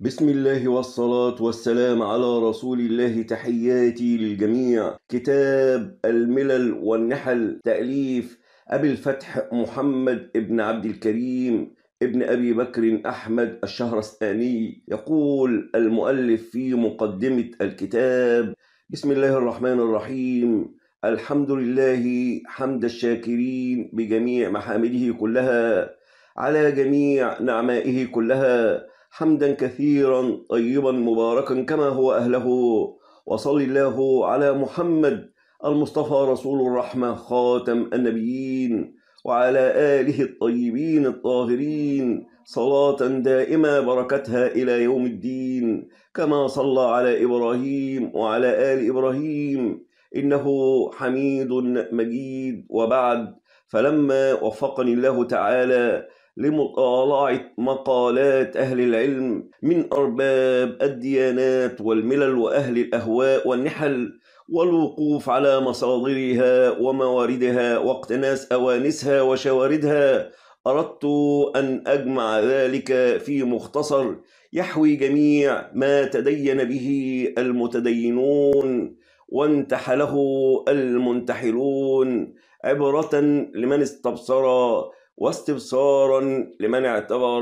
بسم الله والصلاة والسلام على رسول الله تحياتي للجميع كتاب الملل والنحل تأليف أبي الفتح محمد ابن عبد الكريم ابن أبي بكر أحمد الشهرستاني يقول المؤلف في مقدمة الكتاب بسم الله الرحمن الرحيم الحمد لله حمد الشاكرين بجميع محامده كلها على جميع نعمائه كلها حمدا كثيرا طيبا مباركا كما هو أهله وصل الله على محمد المصطفى رسول الرحمة خاتم النبيين وعلى آله الطيبين الطاهرين صلاة دائمة بركتها إلى يوم الدين كما صلى على إبراهيم وعلى آل إبراهيم إنه حميد مجيد وبعد فلما وفقني الله تعالى لمطالعة مقالات أهل العلم من أرباب الديانات والملل وأهل الأهواء والنحل والوقوف على مصادرها ومواردها واقتناس أوانسها وشواردها أردت أن أجمع ذلك في مختصر يحوي جميع ما تدين به المتدينون وانتحله المنتحلون عبرة لمن استبصر واستبصارا لمن اعتبر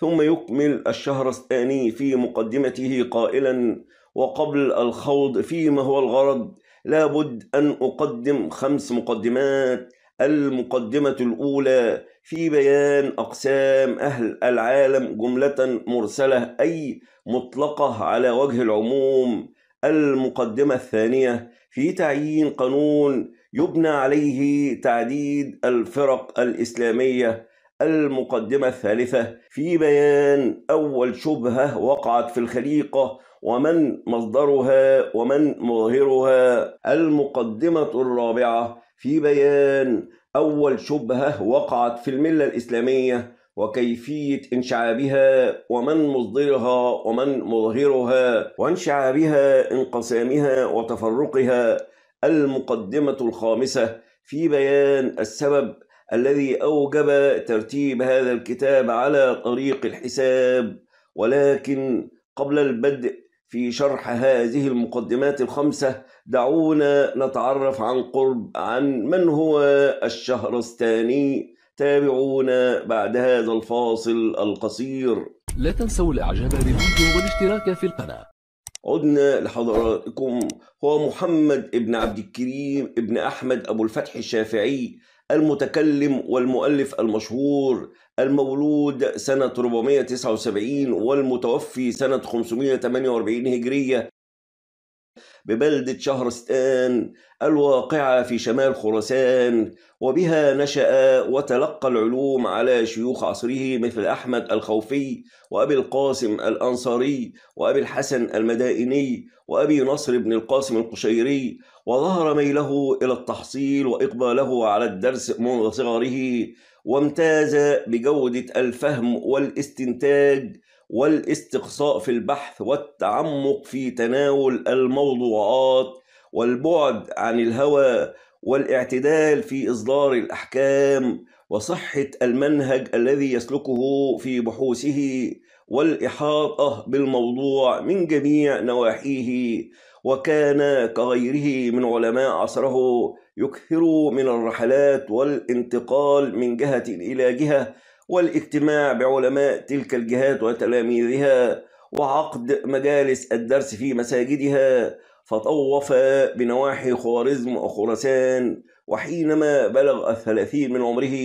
ثم يكمل الشهرستاني في مقدمته قائلا وقبل الخوض فيما هو الغرض لابد أن أقدم خمس مقدمات المقدمة الأولى في بيان أقسام أهل العالم جملة مرسلة أي مطلقة على وجه العموم المقدمة الثانية في تعيين قانون يبنى عليه تعديد الفرق الإسلامية المقدمة الثالثة في بيان أول شبهة وقعت في الخليقة ومن مصدرها ومن مظهرها المقدمة الرابعة في بيان أول شبهة وقعت في الملة الإسلامية وكيفية انشعابها ومن مصدرها ومن مظهرها وانشعابها انقسامها وتفرقها المقدمة الخامسة في بيان السبب الذي أوجب ترتيب هذا الكتاب على طريق الحساب ولكن قبل البدء في شرح هذه المقدمات الخمسة دعونا نتعرف عن قرب عن من هو الشهرستاني تابعونا بعد هذا الفاصل القصير لا تنسوا الاعجاب بالفيديو والاشتراك في القناة عدنا لحضراتكم هو محمد ابن عبد الكريم ابن أحمد أبو الفتح الشافعي المتكلم والمؤلف المشهور المولود سنة 479 والمتوفي سنة 548 هجرية ببلدة شهرستان الواقعة في شمال خراسان وبها نشأ وتلقى العلوم على شيوخ عصره مثل أحمد الخوفي وأبي القاسم الأنصاري وأبي الحسن المدائني وأبي نصر بن القاسم القشيري وظهر ميله إلى التحصيل وإقباله على الدرس منذ صغره وامتاز بجودة الفهم والاستنتاج والاستقصاء في البحث والتعمق في تناول الموضوعات والبعد عن الهوى والاعتدال في إصدار الأحكام وصحة المنهج الذي يسلكه في بحوثه والإحاطة بالموضوع من جميع نواحيه وكان كغيره من علماء عصره يكثر من الرحلات والانتقال من جهة إلى جهة والاجتماع بعلماء تلك الجهات وتلاميذها وعقد مجالس الدرس في مساجدها فطوف بنواحي خوارزم وخراسان وحينما بلغ الثلاثين من عمره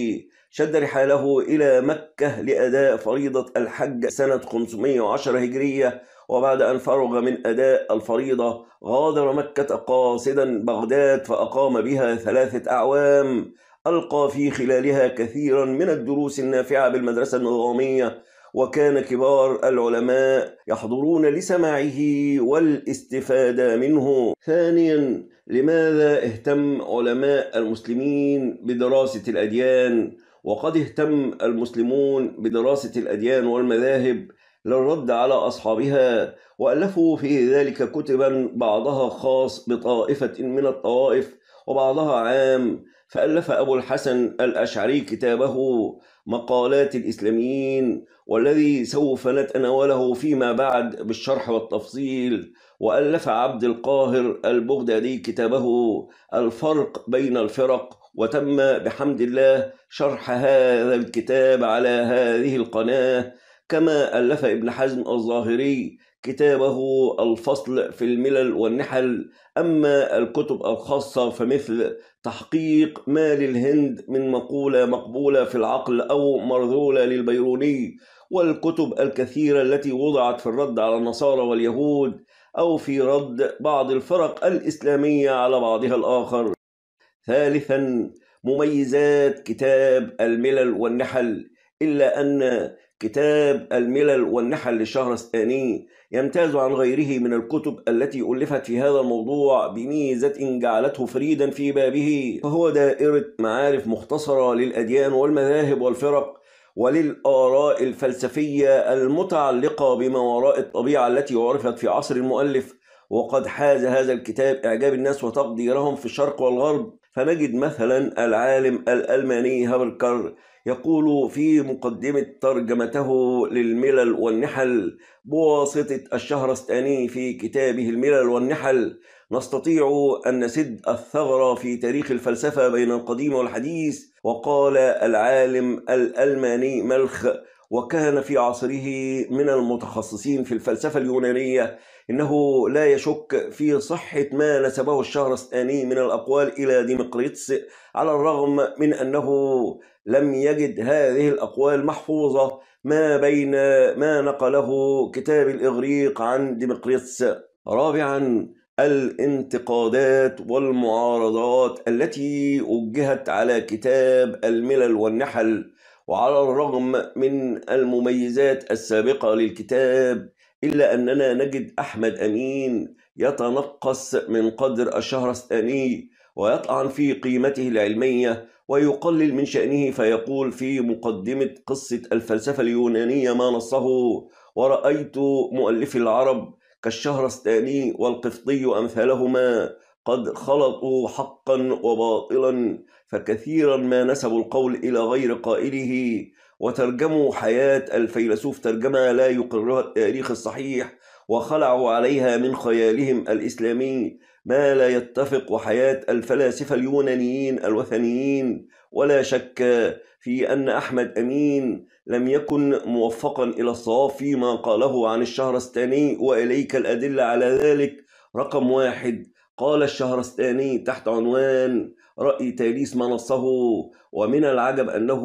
شد رحاله إلى مكة لأداء فريضة الحج سنة 510 هجرية وبعد أن فرغ من أداء الفريضة غادر مكة قاصدا بغداد فأقام بها ثلاثة أعوام ألقى في خلالها كثيرا من الدروس النافعة بالمدرسة النظامية وكان كبار العلماء يحضرون لسماعه والاستفادة منه ثانيا لماذا اهتم علماء المسلمين بدراسة الأديان وقد اهتم المسلمون بدراسة الأديان والمذاهب للرد على أصحابها وألفوا في ذلك كتبا بعضها خاص بطائفة من الطوائف وبعضها عام فألف أبو الحسن الأشعري كتابه مقالات الإسلاميين والذي سوف نتناوله فيما بعد بالشرح والتفصيل وألف عبد القاهر البغدادي كتابه الفرق بين الفرق وتم بحمد الله شرح هذا الكتاب على هذه القناة كما ألف ابن حزم الظاهري كتابه الفصل في الملل والنحل أما الكتب الخاصة فمثل تحقيق ما للهند من مقولة مقبولة في العقل أو مرذولة للبيروني والكتب الكثيرة التي وضعت في الرد على النصارى واليهود أو في رد بعض الفرق الإسلامية على بعضها الآخر ثالثا مميزات كتاب الملل والنحل إلا أن كتاب الملل والنحل للشهر الثاني يمتاز عن غيره من الكتب التي ألفت في هذا الموضوع بميزة جعلته فريدا في بابه فهو دائرة معارف مختصرة للأديان والمذاهب والفرق وللآراء الفلسفية المتعلقة بما وراء الطبيعة التي عرفت في عصر المؤلف وقد حاز هذا الكتاب إعجاب الناس وتقديرهم في الشرق والغرب فنجد مثلا العالم الألماني هابركر يقول في مقدمة ترجمته للملل والنحل بواسطة الشهرستاني في كتابه الملل والنحل نستطيع أن نسد الثغرة في تاريخ الفلسفة بين القديم والحديث وقال العالم الألماني ملخ وكان في عصره من المتخصصين في الفلسفة اليونانية إنه لا يشك في صحة ما نسبه الشهرستاني من الأقوال إلى ديمقريطس على الرغم من أنه لم يجد هذه الأقوال محفوظة ما بين ما نقله كتاب الإغريق عن ديمقريطس رابعا الانتقادات والمعارضات التي وجهت على كتاب الملل والنحل وعلى الرغم من المميزات السابقة للكتاب إلا أننا نجد أحمد أمين يتنقص من قدر الشهرستاني ويطعن في قيمته العلمية ويقلل من شأنه فيقول في مقدمة قصة الفلسفة اليونانية ما نصه ورأيت مؤلفي العرب كالشهرستاني والقفطي أمثالهما قد خلطوا حقا وباطلا فكثيرا ما نسبوا القول إلى غير قائله وترجموا حياة الفيلسوف ترجمة لا يقرها التاريخ الصحيح وخلعوا عليها من خيالهم الإسلامي ما لا يتفق وحياة الفلاسفة اليونانيين الوثنيين ولا شك في أن أحمد أمين لم يكن موفقا إلى الصواب فيما قاله عن الشهرستاني وإليك الأدلة على ذلك رقم واحد قال الشهرستاني تحت عنوان رأي تاليس ما نصه ومن العجب أنه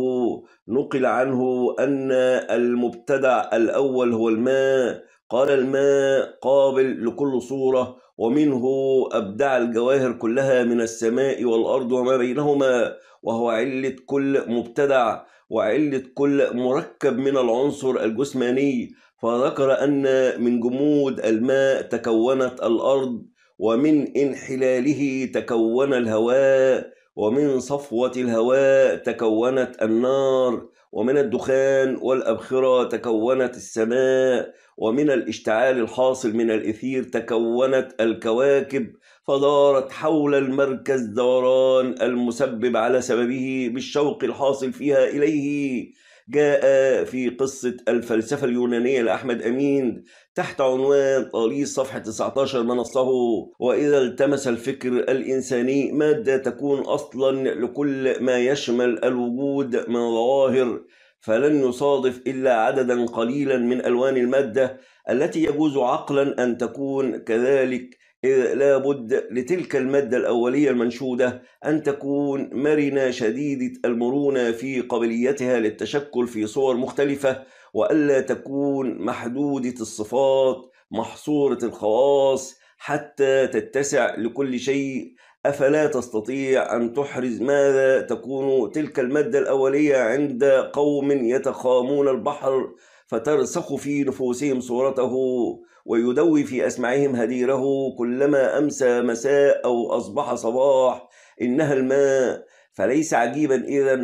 نقل عنه أن المبتدع الأول هو الماء قال الماء قابل لكل صورة ومنه أبدع الجواهر كلها من السماء والأرض وما بينهما وهو علة كل مبتدع وعلة كل مركب من العنصر الجسماني فذكر أن من جمود الماء تكونت الأرض ومن انحلاله تكون الهواء ومن صفوة الهواء تكونت النار ومن الدخان والأبخرة تكونت السماء ومن الاشتعال الحاصل من الإثير تكونت الكواكب فدارت حول المركز دوران المسبب على سببه بالشوق الحاصل فيها إليه جاء في قصة الفلسفة اليونانية لأحمد أمين تحت عنوان طاليس صفحة 19 منصه وإذا التمس الفكر الإنساني مادة تكون أصلا لكل ما يشمل الوجود من ظواهر فلن يصادف إلا عددا قليلا من ألوان المادة التي يجوز عقلا أن تكون كذلك لا بد لتلك المادة الأولية المنشودة أن تكون مرنة شديدة المرونة في قابليتها للتشكل في صور مختلفة وألا تكون محدودة الصفات محصورة الخواص حتى تتسع لكل شيء أفلا تستطيع أن تحرز ماذا تكون تلك المادة الأولية عند قوم يتخامون البحر فترسخ في نفوسهم صورته ويدوي في أسمعهم هديره كلما أمسى مساء أو أصبح صباح إنها الماء فليس عجيبا إذا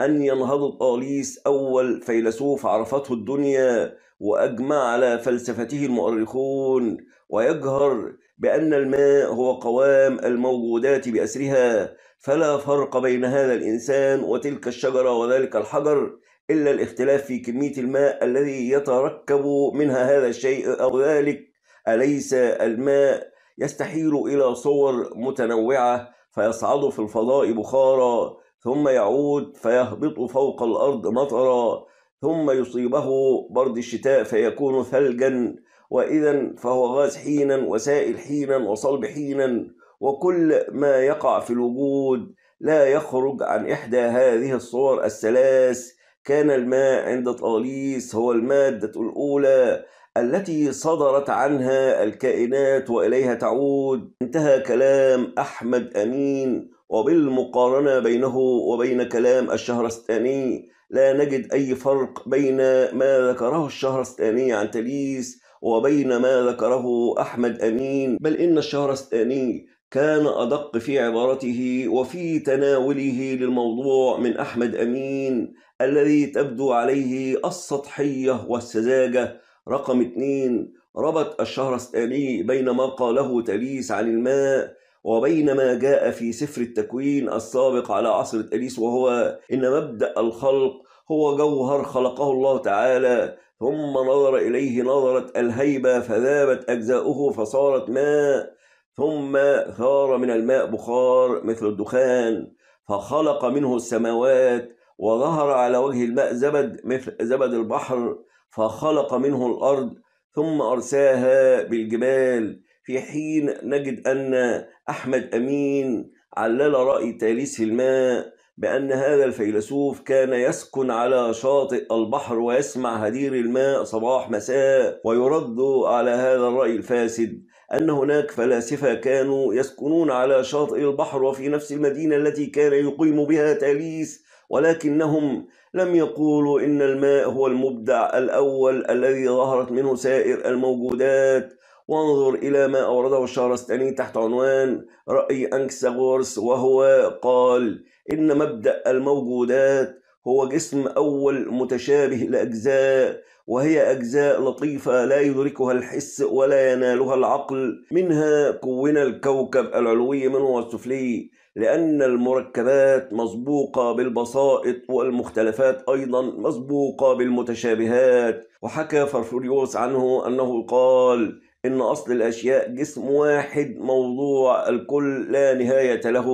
أن ينهض طاليس أول فيلسوف عرفته الدنيا وأجمع على فلسفته المؤرخون ويجهر بأن الماء هو قوام الموجودات بأسرها فلا فرق بين هذا الإنسان وتلك الشجرة وذلك الحجر إلا الاختلاف في كمية الماء الذي يتركب منها هذا الشيء أو ذلك أليس الماء يستحيل إلى صور متنوعة فيصعد في الفضاء بخارا ثم يعود فيهبط فوق الأرض مطرا ثم يصيبه برد الشتاء فيكون ثلجا وإذا فهو غاز حينا وسائل حينا وصلب حينا وكل ما يقع في الوجود لا يخرج عن إحدى هذه الصور الثلاث كان الماء عند طاليس هو المادة الأولى التي صدرت عنها الكائنات وإليها تعود انتهى كلام أحمد أمين وبالمقارنة بينه وبين كلام الشهرستاني لا نجد أي فرق بين ما ذكره الشهرستاني عن تليس وبين ما ذكره أحمد أمين بل إن الشهرستاني كان أدق في عبارته وفي تناوله للموضوع من أحمد أمين الذي تبدو عليه السطحية والسذاجة رقم اثنين ربط الشهرستاني بين ما قاله تليس عن الماء وبين ما جاء في سفر التكوين السابق على عصر تليس وهو إن مبدأ الخلق هو جوهر خلقه الله تعالى ثم نظر إليه نظرة الهيبة فذابت أجزاؤه فصارت ماء ثم ثار من الماء بخار مثل الدخان فخلق منه السماوات وظهر على وجه الماء زبد مثل زبد البحر فخلق منه الأرض ثم أرساها بالجبال في حين نجد أن أحمد أمين علل رأي تاليس الماء بأن هذا الفيلسوف كان يسكن على شاطئ البحر ويسمع هدير الماء صباح مساء ويرد على هذا الرأي الفاسد أن هناك فلاسفة كانوا يسكنون على شاطئ البحر وفي نفس المدينة التي كان يقيم بها تاليس ولكنهم لم يقولوا إن الماء هو المبدع الأول الذي ظهرت منه سائر الموجودات وانظر إلى ما أورده الشهرستاني تحت عنوان رأي أنكساغورس وهو قال إن مبدأ الموجودات هو جسم أول متشابه لأجزاء وهي أجزاء لطيفة لا يدركها الحس ولا ينالها العقل منها كون الكوكب العلوي منه والسفلي لأن المركبات مسبوقة بالبسائط والمختلفات أيضا مسبوقة بالمتشابهات وحكى فرفوريوس عنه أنه قال إن أصل الأشياء جسم واحد موضوع الكل لا نهاية له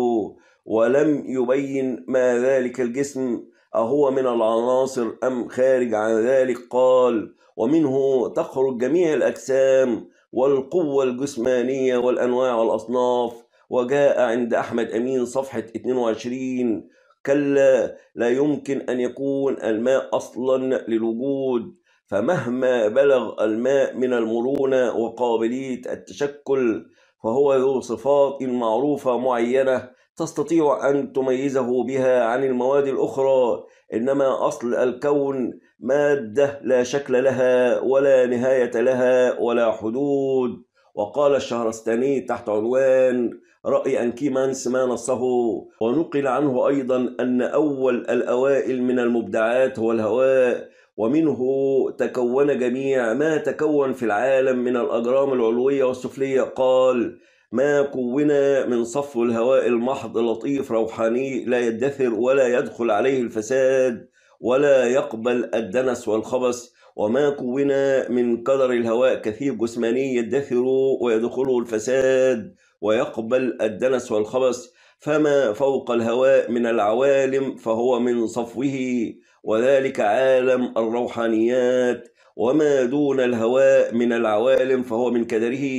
ولم يبين ما ذلك الجسم أهو من العناصر أم خارج عن ذلك قال ومنه تخرج جميع الأجسام والقوة الجسمانية والأنواع والأصناف وجاء عند أحمد أمين صفحة 22 كلا لا يمكن أن يكون الماء أصلا للوجود فمهما بلغ الماء من المرونة وقابلية التشكل فهو ذو صفات معروفة معينة تستطيع أن تميزه بها عن المواد الأخرى إنما أصل الكون مادة لا شكل لها ولا نهاية لها ولا حدود وقال الشهرستاني تحت عنوان رأي أنكيمانس ما نصه ونقل عنه أيضا أن أول الأوائل من المبدعات هو الهواء ومنه تكون جميع ما تكون في العالم من الأجرام العلوية والسفلية قال ما كون من صف الهواء المحض لطيف روحاني لا يدثر ولا يدخل عليه الفساد ولا يقبل الدنس والخبث وما كون من قدر الهواء كثير جسماني يدثر ويدخله الفساد ويقبل الدنس والخبث فما فوق الهواء من العوالم فهو من صفوه وذلك عالم الروحانيات وما دون الهواء من العوالم فهو من كدره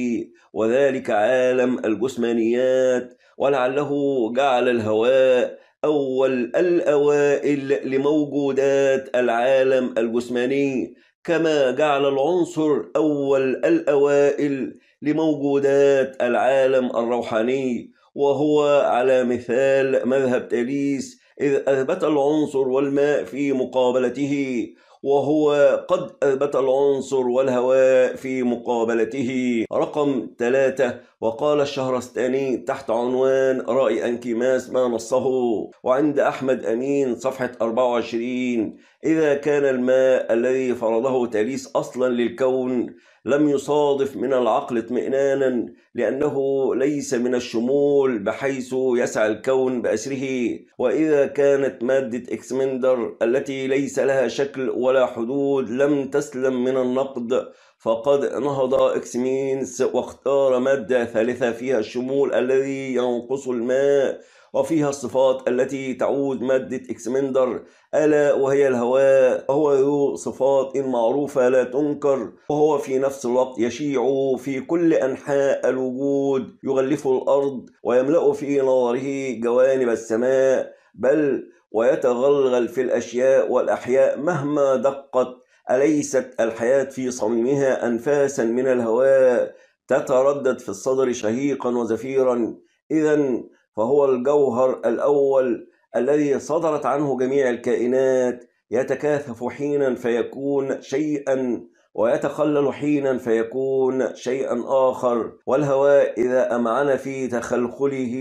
وذلك عالم الجسمانيات ولعله جعل الهواء أول الأوائل لموجودات العالم الجسماني كما جعل العنصر أول الأوائل لموجودات العالم الروحاني وهو على مثال مذهب تاليس إذ أثبت العنصر والماء في مقابلته وهو قد أثبت العنصر والهواء في مقابلته رقم ثلاثة وقال الشهرستاني تحت عنوان رأي أنكيماس ما نصه وعند أحمد أمين صفحة 24 إذا كان الماء الذي فرضه تاليس أصلا للكون لم يصادف من العقل اطمئنانا لأنه ليس من الشمول بحيث يسعى الكون بأسره وإذا كانت مادة إكسمندر التي ليس لها شكل ولا حدود لم تسلم من النقد فقد نهض إكسمينس واختار مادة ثالثة فيها الشمول الذي ينقص الماء وفيها الصفات التي تعود مادة إكسمندر ألا وهي الهواء وهو ذو صفات معروفة لا تنكر وهو في نفس الوقت يشيع في كل أنحاء الوجود يغلف الأرض ويملأ في نظره جوانب السماء بل ويتغلغل في الأشياء والأحياء مهما دقت أليست الحياة في صميمها أنفاسا من الهواء تتردد في الصدر شهيقا وزفيرا إذا فهو الجوهر الأول الذي صدرت عنه جميع الكائنات يتكاثف حينا فيكون شيئا ويتخلل حينا فيكون شيئا آخر والهواء إذا أمعن في تخلخله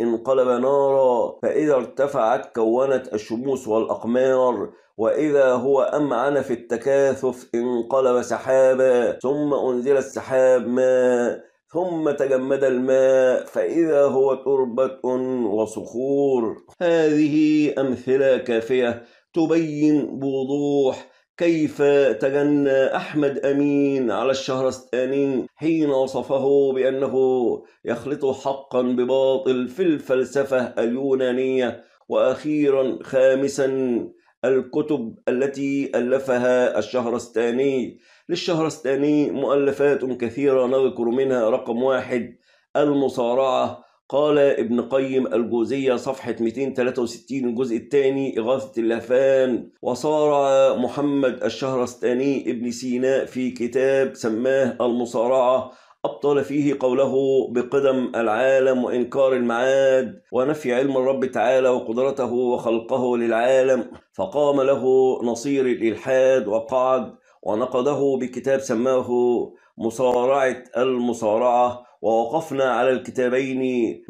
انقلب نارا فإذا ارتفعت كونت الشموس والأقمار وإذا هو أمعن في التكاثف انقلب سحابا ثم أنزل السحاب ماء ثم تجمد الماء فإذا هو تربة وصخور هذه أمثلة كافية تبين بوضوح كيف تجنى أحمد أمين على الشهرستاني حين وصفه بأنه يخلط حقا بباطل في الفلسفة اليونانية وأخيرا خامسا الكتب التي ألفها الشهرستاني للشهرستاني مؤلفات كثيرة نذكر منها رقم واحد المصارعة قال ابن قيم الجوزية صفحة 263 الجزء الثاني إغاثة اللافان وصارع محمد الشهرستاني ابن سيناء في كتاب سماه المصارعة أبطل فيه قوله بقدم العالم وإنكار المعاد ونفي علم الرب تعالى وقدرته وخلقه للعالم فقام له نصير الإلحاد وقعد ونقده بكتاب سماه مصارعة المصارعة ووقفنا على الكتابين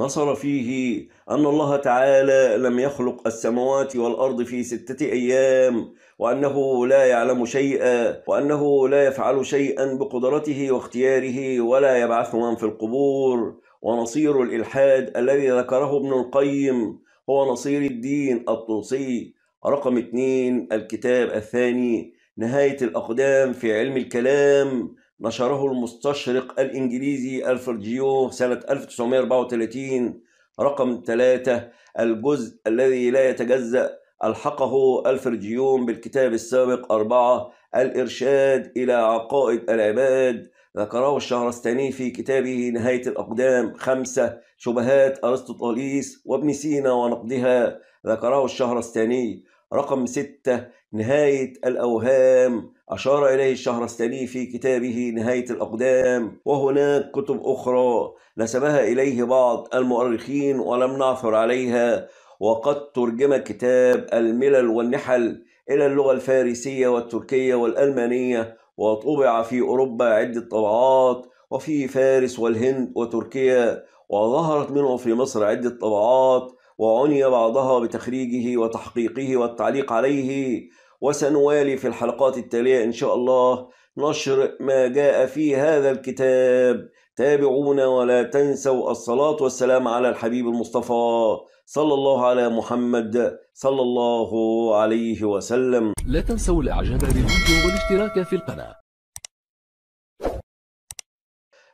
نصر فيه أن الله تعالى لم يخلق السماوات والأرض في ستة أيام وأنه لا يعلم شيئا وأنه لا يفعل شيئا بقدرته واختياره ولا يبعث من في القبور ونصير الإلحاد الذي ذكره ابن القيم هو نصير الدين الطوسي رقم اثنين الكتاب الثاني نهاية الأقدام في علم الكلام نشره المستشرق الإنجليزي ألفرد جيو سنة 1934 رقم ثلاثة الجزء الذي لا يتجزأ ألحقه ألفرد جيوم بالكتاب السابق أربعة الإرشاد إلى عقائد العباد ذكره الشهرستاني في كتابه نهاية الأقدام خمسة شبهات أرسطو طاليس وابن سينا ونقدها ذكره الشهرستاني رقم ستة نهاية الأوهام أشار إليه الشهرستاني في كتابه نهاية الأقدام وهناك كتب أخرى نسبها إليه بعض المؤرخين ولم نعثر عليها وقد ترجم كتاب الملل والنحل إلى اللغة الفارسية والتركية والألمانية وطبع في أوروبا عدة طبعات وفي فارس والهند وتركيا وظهرت منه في مصر عدة طبعات وعني بعضها بتخريجه وتحقيقه والتعليق عليه وسنوالي في الحلقات التالية إن شاء الله نشر ما جاء في هذا الكتاب تابعونا ولا تنسوا الصلاة والسلام على الحبيب المصطفى صلى الله على محمد صلى الله عليه وسلم لا تنسوا الإعجاب بالفيديو والاشتراك في القناة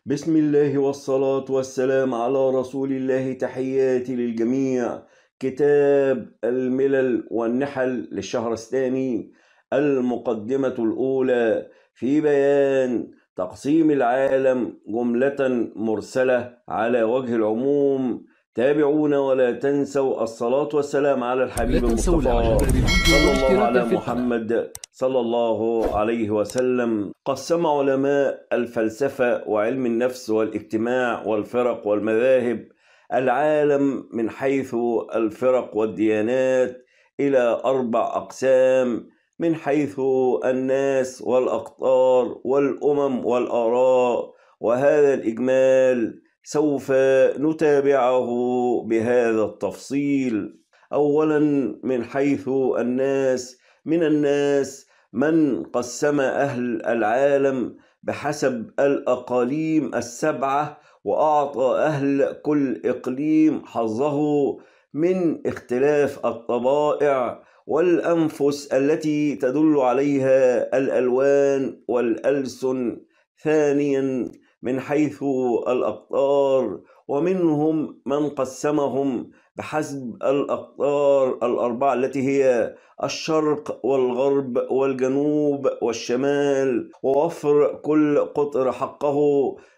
بسم الله والصلاة والسلام على رسول الله تحياتي للجميع كتاب الملل والنحل للشهر الثاني المقدمة الأولى في بيان تقسيم العالم جملة مرسلة على وجه العموم تابعونا ولا تنسوا الصلاة والسلام على الحبيب المصطفى صلى الله على محمد صلى الله عليه وسلم قسم علماء الفلسفة وعلم النفس والاجتماع والفرق والمذاهب العالم من حيث الفرق والديانات إلى أربع أقسام من حيث الناس والأقطار والأمم والآراء وهذا الإجمال سوف نتابعه بهذا التفصيل اولا من حيث الناس من الناس من قسم اهل العالم بحسب الاقاليم السبعه واعطى اهل كل اقليم حظه من اختلاف الطبائع والانفس التي تدل عليها الالوان والالسن ثانيا من حيث الأقطار ومنهم من قسمهم بحسب الأقطار الأربعة التي هي الشرق والغرب والجنوب والشمال ووفر كل قطر حقه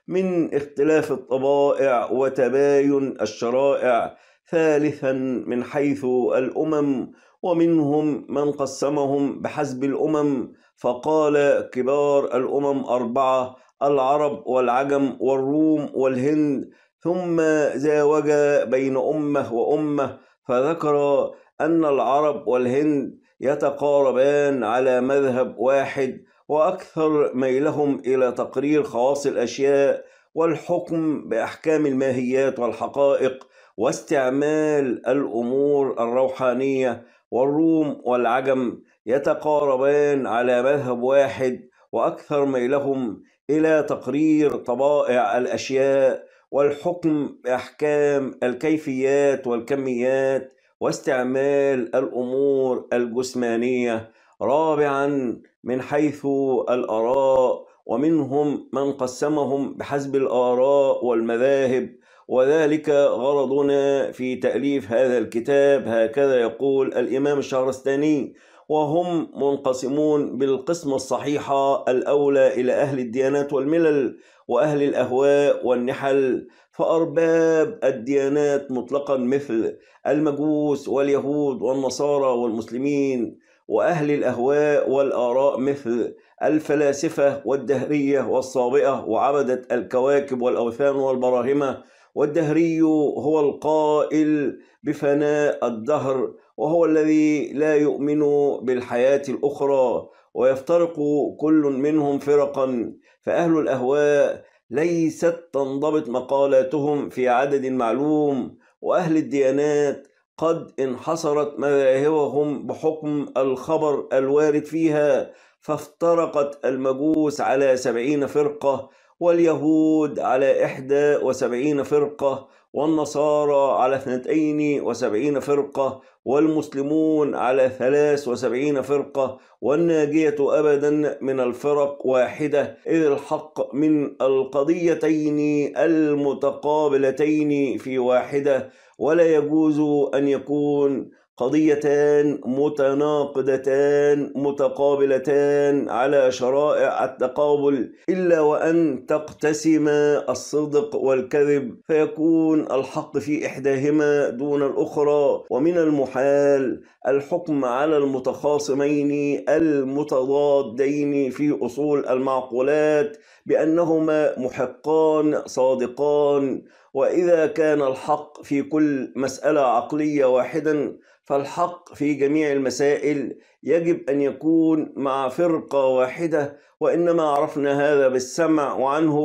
من اختلاف الطبائع وتباين الشرائع ثالثا من حيث الأمم ومنهم من قسمهم بحسب الأمم فقال كبار الأمم أربعة العرب والعجم والروم والهند ثم زاوج بين أمة وأمة فذكر أن العرب والهند يتقاربان على مذهب واحد وأكثر ميلهم إلى تقرير خواص الأشياء والحكم بأحكام الماهيات والحقائق واستعمال الأمور الروحانية والروم والعجم يتقاربان على مذهب واحد وأكثر ميلهم إلى تقرير طبائع الأشياء والحكم بأحكام الكيفيات والكميات واستعمال الأمور الجسمانية رابعا من حيث الآراء ومنهم من قسمهم بحسب الآراء والمذاهب وذلك غرضنا في تأليف هذا الكتاب هكذا يقول الإمام الشهرستاني وهم منقسمون بالقسمة الصحيحة الأولى إلى أهل الديانات والملل وأهل الأهواء والنحل فأرباب الديانات مطلقا مثل المجوس واليهود والنصارى والمسلمين وأهل الأهواء والآراء مثل الفلاسفة والدهرية والصابئة وعبدة الكواكب والأوثان والبراهمة والدهري هو القائل بفناء الدهر وهو الذي لا يؤمن بالحياة الأخرى ويفترق كل منهم فرقا فأهل الأهواء ليست تنضبط مقالاتهم في عدد معلوم وأهل الديانات قد انحصرت مذاهبهم بحكم الخبر الوارد فيها فافترقت المجوس على سبعين فرقة واليهود على إحدى وسبعين فرقة والنصارى على اثنتين وسبعين فرقة والمسلمون على 73 فرقة والناجية أبدا من الفرق واحدة إذ الحق من القضيتين المتقابلتين في واحدة ولا يجوز أن يكون قضيتان متناقضتان متقابلتان على شرائع التقابل الا وان تقتسما الصدق والكذب فيكون الحق في احداهما دون الاخرى ومن المحال الحكم على المتخاصمين المتضادين في اصول المعقولات بانهما محقان صادقان واذا كان الحق في كل مساله عقليه واحدا فالحق في جميع المسائل يجب أن يكون مع فرقة واحدة وإنما عرفنا هذا بالسمع وعنه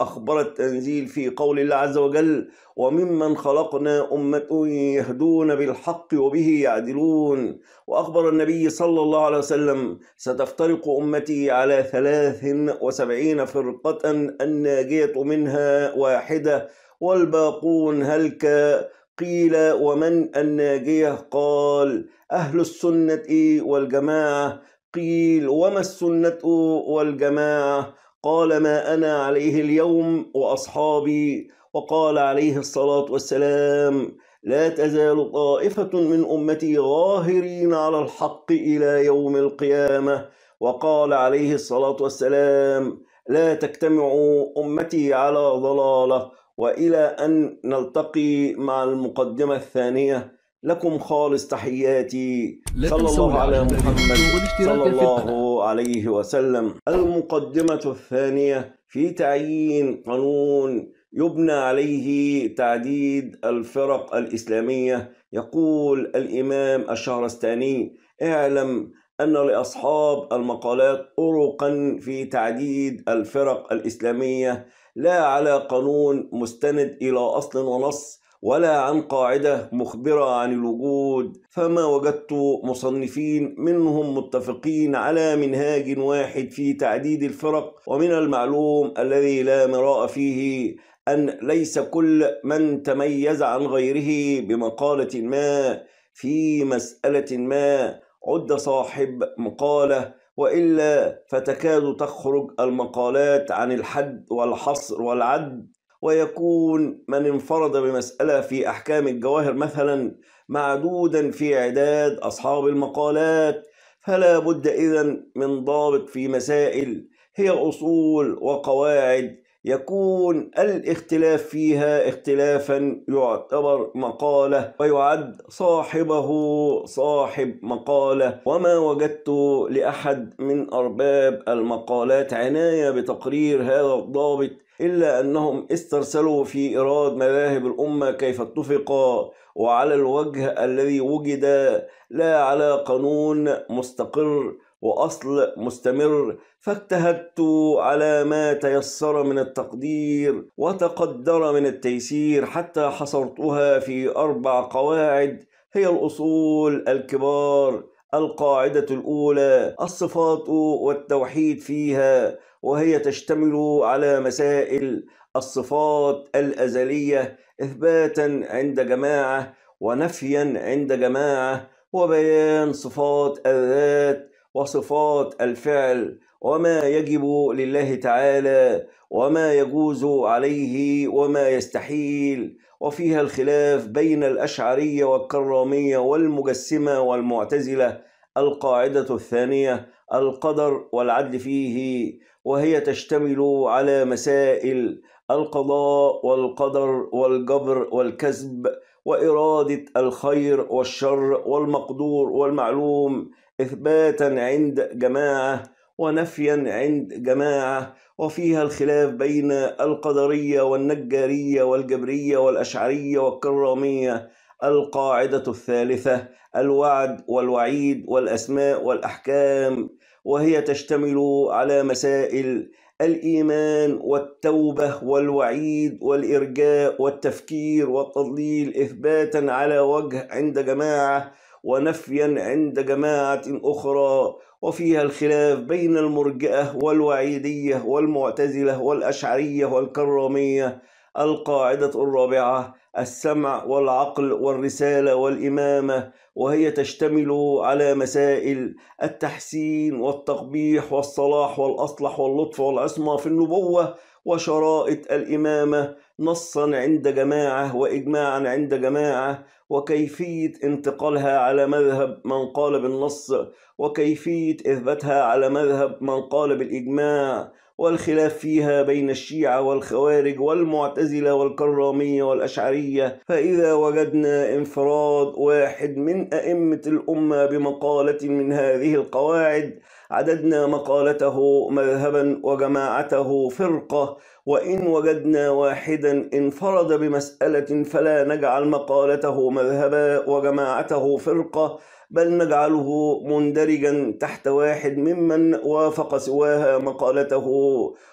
أخبر التنزيل في قول الله عز وجل وممن خلقنا أمة يهدون بالحق وبه يعدلون وأخبر النبي صلى الله عليه وسلم ستفترق أمتي على ثلاث وسبعين فرقة الناجية منها واحدة والباقون هلك قيل ومن الناجية قال أهل السنة والجماعة قيل وما السنة والجماعة قال ما أنا عليه اليوم وأصحابي وقال عليه الصلاة والسلام لا تزال طائفة من أمتي ظاهرين على الحق إلى يوم القيامة وقال عليه الصلاة والسلام لا تجتمع أمتي على ضلالة والى ان نلتقي مع المقدمه الثانيه لكم خالص تحياتي صلى الله على محمد صلى الله عليه وسلم المقدمه الثانيه في تعيين قانون يبنى عليه تعديد الفرق الاسلاميه يقول الامام الشهرستاني اعلم أن لأصحاب المقالات طرقا في تعديد الفرق الإسلامية لا على قانون مستند إلى أصل ونص ولا عن قاعدة مخبرة عن الوجود فما وجدت مصنفين منهم متفقين على منهاج واحد في تعديد الفرق ومن المعلوم الذي لا مراء فيه أن ليس كل من تميز عن غيره بمقالة ما في مسألة ما عد صاحب مقالة وإلا فتكاد تخرج المقالات عن الحد والحصر والعد ويكون من انفرد بمسألة في أحكام الجواهر مثلا معدودا في عداد أصحاب المقالات فلا بد إذا من ضابط في مسائل هي أصول وقواعد يكون الاختلاف فيها اختلافا يعتبر مقالة ويعد صاحبه صاحب مقالة وما وجدت لأحد من أرباب المقالات عناية بتقرير هذا الضابط إلا أنهم استرسلوا في إيراد مذاهب الأمة كيف اتفق وعلى الوجه الذي وجد لا على قانون مستقر وأصل مستمر فاجتهدت على ما تيسر من التقدير وتقدر من التيسير حتى حصرتها في أربع قواعد هي الأصول الكبار القاعدة الأولى الصفات والتوحيد فيها وهي تشتمل على مسائل الصفات الأزلية إثباتا عند جماعة ونفيا عند جماعة وبيان صفات الذات وصفات الفعل وما يجب لله تعالى وما يجوز عليه وما يستحيل وفيها الخلاف بين الأشعرية والكرامية والمجسمة والمعتزلة القاعدة الثانية القدر والعدل فيه وهي تشتمل على مسائل القضاء والقدر والجبر والكسب وإرادة الخير والشر والمقدور والمعلوم إثباتا عند جماعة ونفيا عند جماعة وفيها الخلاف بين القدرية والنجارية والجبرية والأشعرية والكرامية القاعدة الثالثة الوعد والوعيد والأسماء والأحكام وهي تشتمل على مسائل الإيمان والتوبة والوعيد والإرجاء والتفكير والتضليل إثباتا على وجه عند جماعة ونفيا عند جماعة أخرى وفيها الخلاف بين المرجئة والوعيدية والمعتزلة والأشعرية والكرامية القاعدة الرابعة السمع والعقل والرسالة والإمامة وهي تشتمل على مسائل التحسين والتقبيح والصلاح والأصلح واللطف والعصمة في النبوة وشرائط الإمامة نصا عند جماعة وإجماعا عند جماعة وكيفية انتقالها على مذهب من قال بالنص وكيفية إثباتها على مذهب من قال بالإجماع والخلاف فيها بين الشيعة والخوارج والمعتزلة والكرامية والأشعرية فإذا وجدنا انفراد واحد من أئمة الأمة بمقالة من هذه القواعد عددنا مقالته مذهبا وجماعته فرقة وإن وجدنا واحدا انفرد بمسألة فلا نجعل مقالته مذهبا وجماعته فرقة بل نجعله مندرجا تحت واحد ممن وافق سواها مقالته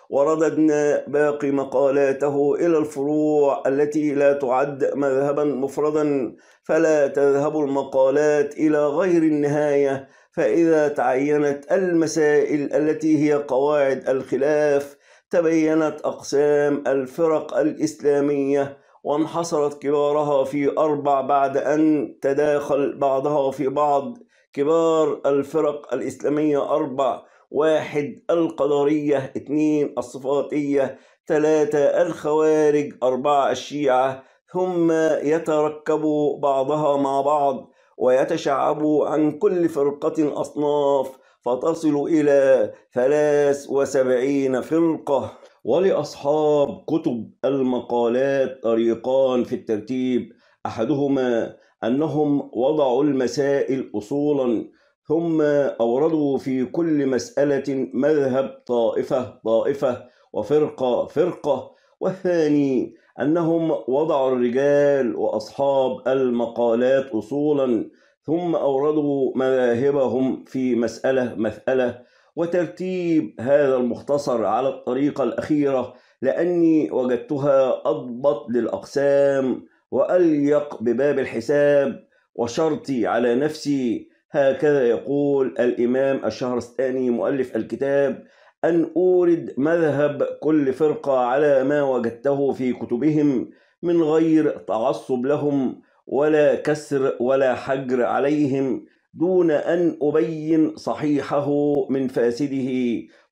ورددنا باقي مقالاته إلى الفروع التي لا تعد مذهبا مفردا فلا تذهب المقالات إلى غير النهاية فإذا تعينت المسائل التي هي قواعد الخلاف تبينت أقسام الفرق الإسلامية وانحصرت كبارها في أربع بعد أن تداخل بعضها في بعض كبار الفرق الإسلامية أربع واحد القدرية اثنين الصفاتية ثلاثة الخوارج أربعة الشيعة ثم يتركبوا بعضها مع بعض ويتشعبوا عن كل فرقة أصناف فتصل إلى 73 فرقة ولأصحاب كتب المقالات طريقان في الترتيب أحدهما أنهم وضعوا المسائل أصولا ثم أوردوا في كل مسألة مذهب طائفة طائفة وفرقة فرقة والثاني أنهم وضعوا الرجال وأصحاب المقالات أصولا ثم أوردوا مذاهبهم في مسألة مسألة وترتيب هذا المختصر على الطريقة الأخيرة لأني وجدتها أضبط للأقسام وأليق بباب الحساب وشرطي على نفسي هكذا يقول الإمام الشهرستاني مؤلف الكتاب أن أورد مذهب كل فرقة على ما وجدته في كتبهم من غير تعصب لهم ولا كسر ولا حجر عليهم دون أن أبين صحيحه من فاسده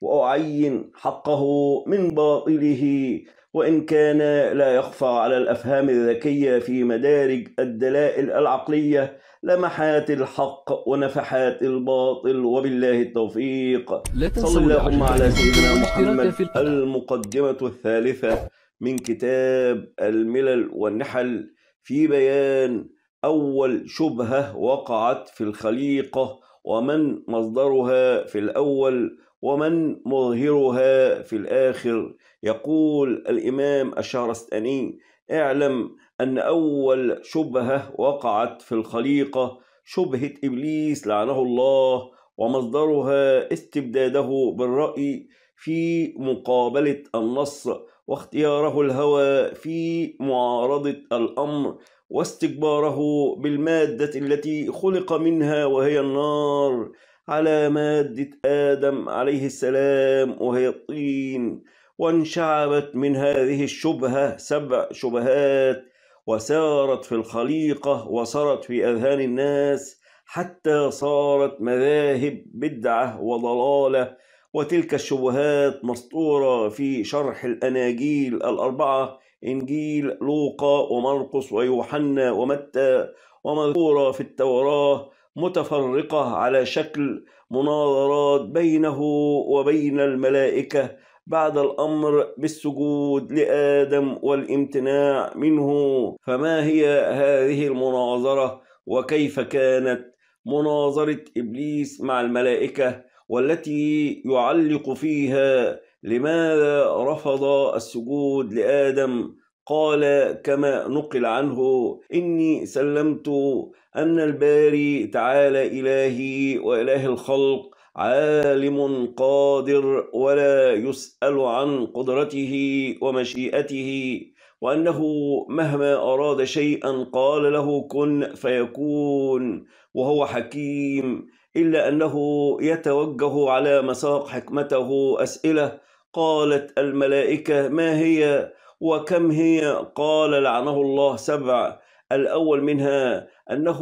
وأعين حقه من باطله وإن كان لا يخفى على الأفهام الذكية في مدارج الدلائل العقلية لمحات الحق ونفحات الباطل وبالله التوفيق صلى الله على سيدنا محمد المقدمة الثالثة من كتاب الملل والنحل في بيان أول شبهة وقعت في الخليقة ومن مصدرها في الأول ومن مظهرها في الآخر يقول الإمام الشهرستاني اعلم أن أول شبهة وقعت في الخليقة شبهة إبليس لعنه الله ومصدرها استبداده بالرأي في مقابلة النص واختياره الهوى في معارضة الأمر واستكباره بالمادة التي خلق منها وهي النار على مادة آدم عليه السلام وهي الطين وانشعبت من هذه الشبهة سبع شبهات وسارت في الخليقة وسرت في أذهان الناس حتى صارت مذاهب بدعة وضلالة وتلك الشبهات مسطورة في شرح الأناجيل الأربعة إنجيل لوقا ومرقس ويوحنا ومتى ومذكورة في التوراة متفرقة على شكل مناظرات بينه وبين الملائكة بعد الأمر بالسجود لآدم والامتناع منه فما هي هذه المناظرة وكيف كانت مناظرة إبليس مع الملائكة والتي يعلق فيها لماذا رفض السجود لآدم قال كما نقل عنه إني سلمت أن الباري تعالى إلهي وإله الخلق عالم قادر ولا يسأل عن قدرته ومشيئته وأنه مهما أراد شيئا قال له كن فيكون وهو حكيم إلا أنه يتوجه على مساق حكمته أسئلة قالت الملائكة ما هي وكم هي قال لعنه الله سبع الأول منها أنه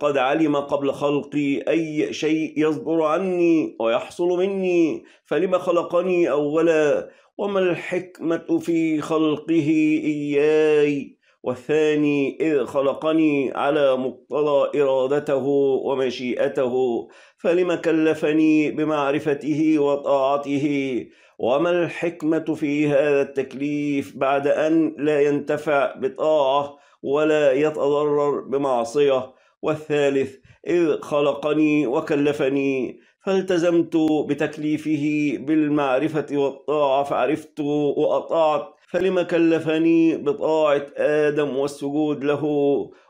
قد علم قبل خلقي أي شيء يصدر عني ويحصل مني فلما خلقني أولا وما الحكمة في خلقه إياي والثاني إذ خلقني على مقتضى إرادته ومشيئته فلم كلفني بمعرفته وطاعته وما الحكمة في هذا التكليف بعد أن لا ينتفع بطاعة ولا يتضرر بمعصية والثالث إذ خلقني وكلفني فالتزمت بتكليفه بالمعرفة والطاعة فعرفت وأطعت فلم كلفني بطاعة آدم والسجود له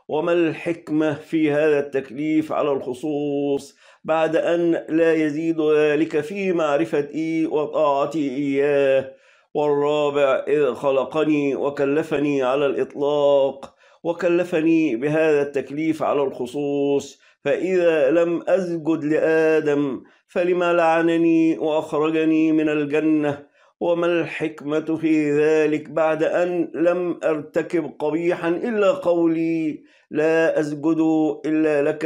وما الحكمة في هذا التكليف على الخصوص بعد أن لا يزيد ذلك في معرفتي وطاعتي إياه والرابع إذ خلقني وكلفني على الإطلاق وكلفني بهذا التكليف على الخصوص فإذا لم أسجد لآدم فلما لعنني وأخرجني من الجنة وما الحكمة في ذلك بعد أن لم أرتكب قبيحا إلا قولي لا أسجد إلا لك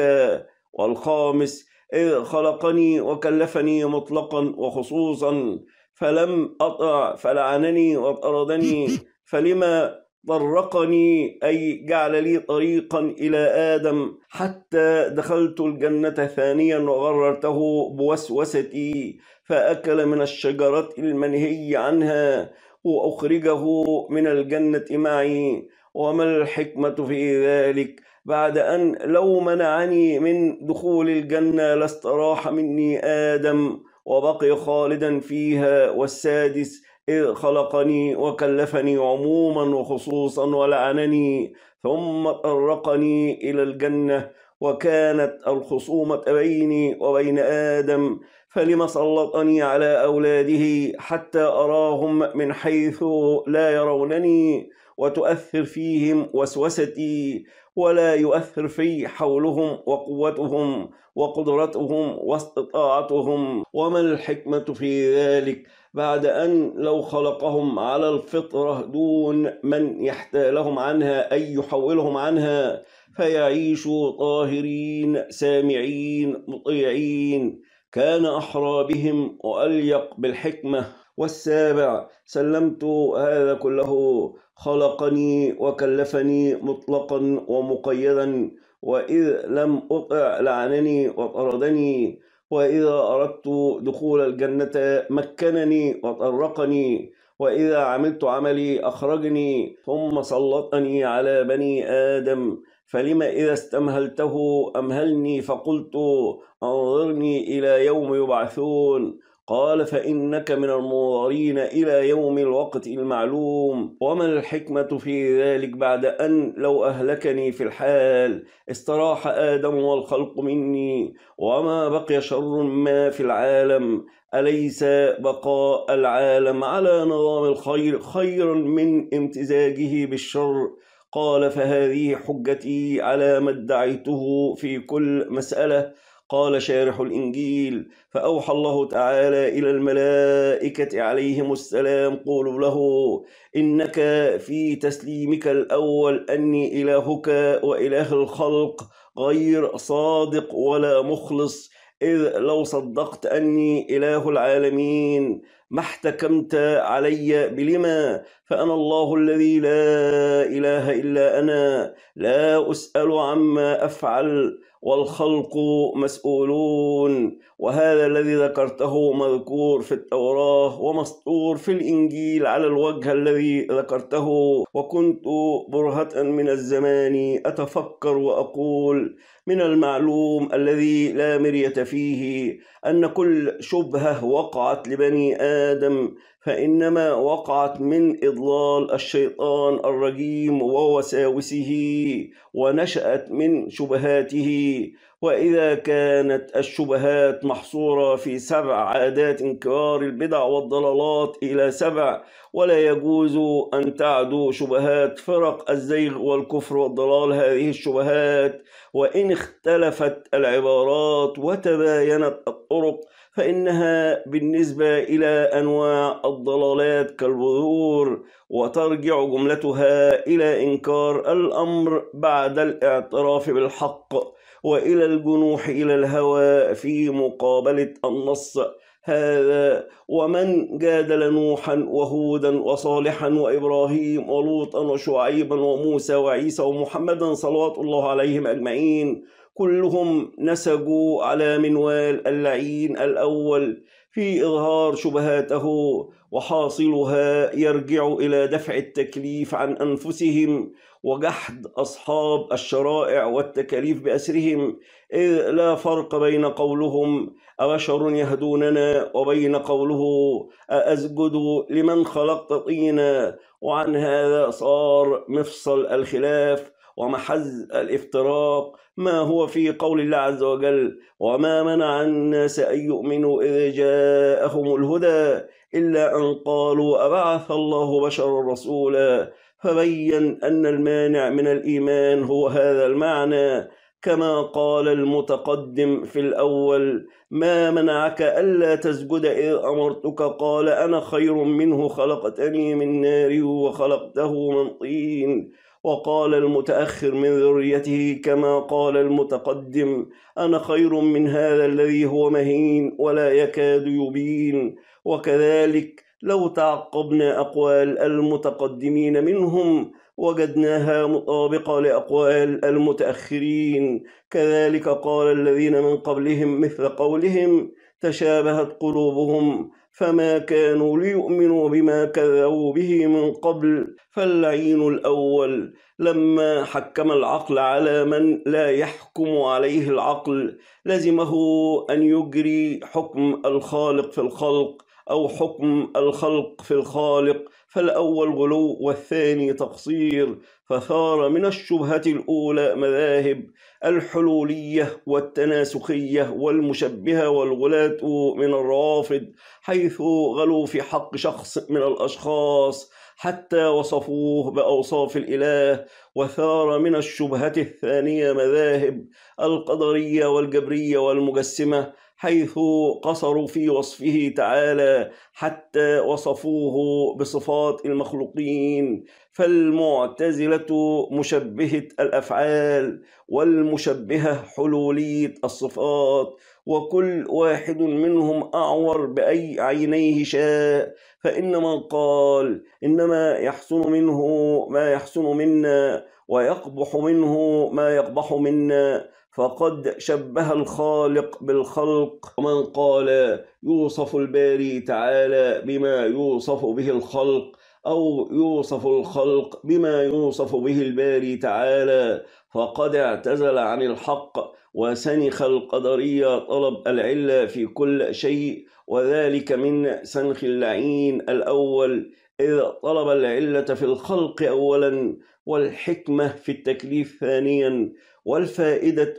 والخامس إذ خلقني وكلفني مطلقا وخصوصا فلم أطع فلعنني وطردني فلما طرقني أي جعل لي طريقا إلى آدم حتى دخلت الجنة ثانيا وغررته بوسوستي فأكل من الشجرة المنهي عنها وأخرجه من الجنة معي وما الحكمة في ذلك بعد أن لو منعني من دخول الجنة لاستراح مني آدم وبقي خالدا فيها والسادس إذ خلقني وكلفني عموما وخصوصا ولعنني ثم أرقني إلى الجنة وكانت الخصومة بيني وبين آدم فلم سلطني على أولاده حتى أراهم من حيث لا يرونني وتؤثر فيهم وسوستي ولا يؤثر في حولهم وقوتهم وقدرتهم واستطاعتهم وما الحكمة في ذلك بعد أن لو خلقهم على الفطرة دون من يحتالهم عنها أي يحولهم عنها فيعيشوا طاهرين سامعين مطيعين كان أحرى بهم وأليق بالحكمة والسابع سلمت هذا كله خلقني وكلفني مطلقا ومقيدا وإذ لم أطع لعنني وطردني وإذا أردت دخول الجنة مكنني وطرقني وإذا عملت عملي أخرجني ثم سلطني على بني آدم فلما إذا استمهلته أمهلني فقلت أنظرني إلى يوم يبعثون قال فإنك من المنظرين إلى يوم الوقت المعلوم وما الحكمة في ذلك بعد أن لو أهلكني في الحال استراح آدم والخلق مني وما بقي شر ما في العالم أليس بقاء العالم على نظام الخير خيرا من امتزاجه بالشر قال فهذه حجتي على ما ادعيته في كل مسألة قال شارح الإنجيل فأوحى الله تعالى إلى الملائكة عليهم السلام قولوا له إنك في تسليمك الأول أني إلهك وإله الخلق غير صادق ولا مخلص إذ لو صدقت أني إله العالمين ما احتكمت علي بلما فأنا الله الذي لا إله إلا أنا لا أسأل عما أفعل والخلق مسؤولون وهذا الذي ذكرته مذكور في التوراة ومسطور في الإنجيل على الوجه الذي ذكرته وكنت برهة من الزمان أتفكر وأقول من المعلوم الذي لا مرية فيه أن كل شبهة وقعت لبني آدم فإنما وقعت من إضلال الشيطان الرجيم ووساوسه ونشأت من شبهاته وإذا كانت الشبهات محصورة في سبع عادات انكار البدع والضلالات إلى سبع ولا يجوز أن تعدو شبهات فرق الزيغ والكفر والضلال هذه الشبهات وإن اختلفت العبارات وتباينت الطرق فإنها بالنسبة إلى أنواع الضلالات كالبذور وترجع جملتها إلى إنكار الأمر بعد الاعتراف بالحق وإلى الجنوح إلى الهوى في مقابلة النص هذا ومن جادل نوحا وهودا وصالحا وإبراهيم ولوطا وشعيبا وموسى وعيسى ومحمدا صلوات الله عليهم أجمعين كلهم نسجوا على منوال اللعين الأول في إظهار شبهاته وحاصلها يرجع إلى دفع التكليف عن أنفسهم وجحد أصحاب الشرائع والتكاليف بأسرهم إذ لا فرق بين قولهم أبشر يهدوننا وبين قوله أأسجد لمن خلقت طينا وعن هذا صار مفصل الخلاف ومحل الافتراق ما هو في قول الله عز وجل وما منع الناس أن يؤمنوا إذ جاءهم الهدى إلا أن قالوا أبعث الله بشرا رسولا فبين أن المانع من الإيمان هو هذا المعنى كما قال المتقدم في الأول ما منعك ألا تسجد إذ أمرتك قال أنا خير منه خلقتني من نار وخلقته من طين وقال المتأخر من ذريته كما قال المتقدم أنا خير من هذا الذي هو مهين ولا يكاد يبين وكذلك لو تعقبنا أقوال المتقدمين منهم وجدناها مطابقة لأقوال المتأخرين كذلك قال الذين من قبلهم مثل قولهم تشابهت قلوبهم فما كانوا ليؤمنوا بما كذبوا به من قبل فاللعين الأول لما حكم العقل على من لا يحكم عليه العقل لزمه أن يجري حكم الخالق في الخلق أو حكم الخلق في الخالق فالأول غلو والثاني تقصير فثار من الشبهة الأولى مذاهب الحلولية والتناسخية والمشبهة والغلاة من الرافض حيث غلوا في حق شخص من الأشخاص حتى وصفوه بأوصاف الإله وثار من الشبهة الثانية مذاهب القدرية والجبرية والمجسمة حيث قصروا في وصفه تعالى حتى وصفوه بصفات المخلوقين فالمعتزلة مشبهة الأفعال والمشبهة حلولية الصفات وكل واحد منهم أعور بأي عينيه شاء فإن من قال إنما يحسن منه ما يحسن منا ويقبح منه ما يقبح منا فقد شبه الخالق بالخلق ومن قال يوصف الباري تعالى بما يوصف به الخلق أو يوصف الخلق بما يوصف به الباري تعالى فقد اعتزل عن الحق وسنخ القدرية طلب العلة في كل شيء وذلك من سنخ اللعين الأول إذ طلب العلة في الخلق أولا والحكمة في التكليف ثانيا والفائدة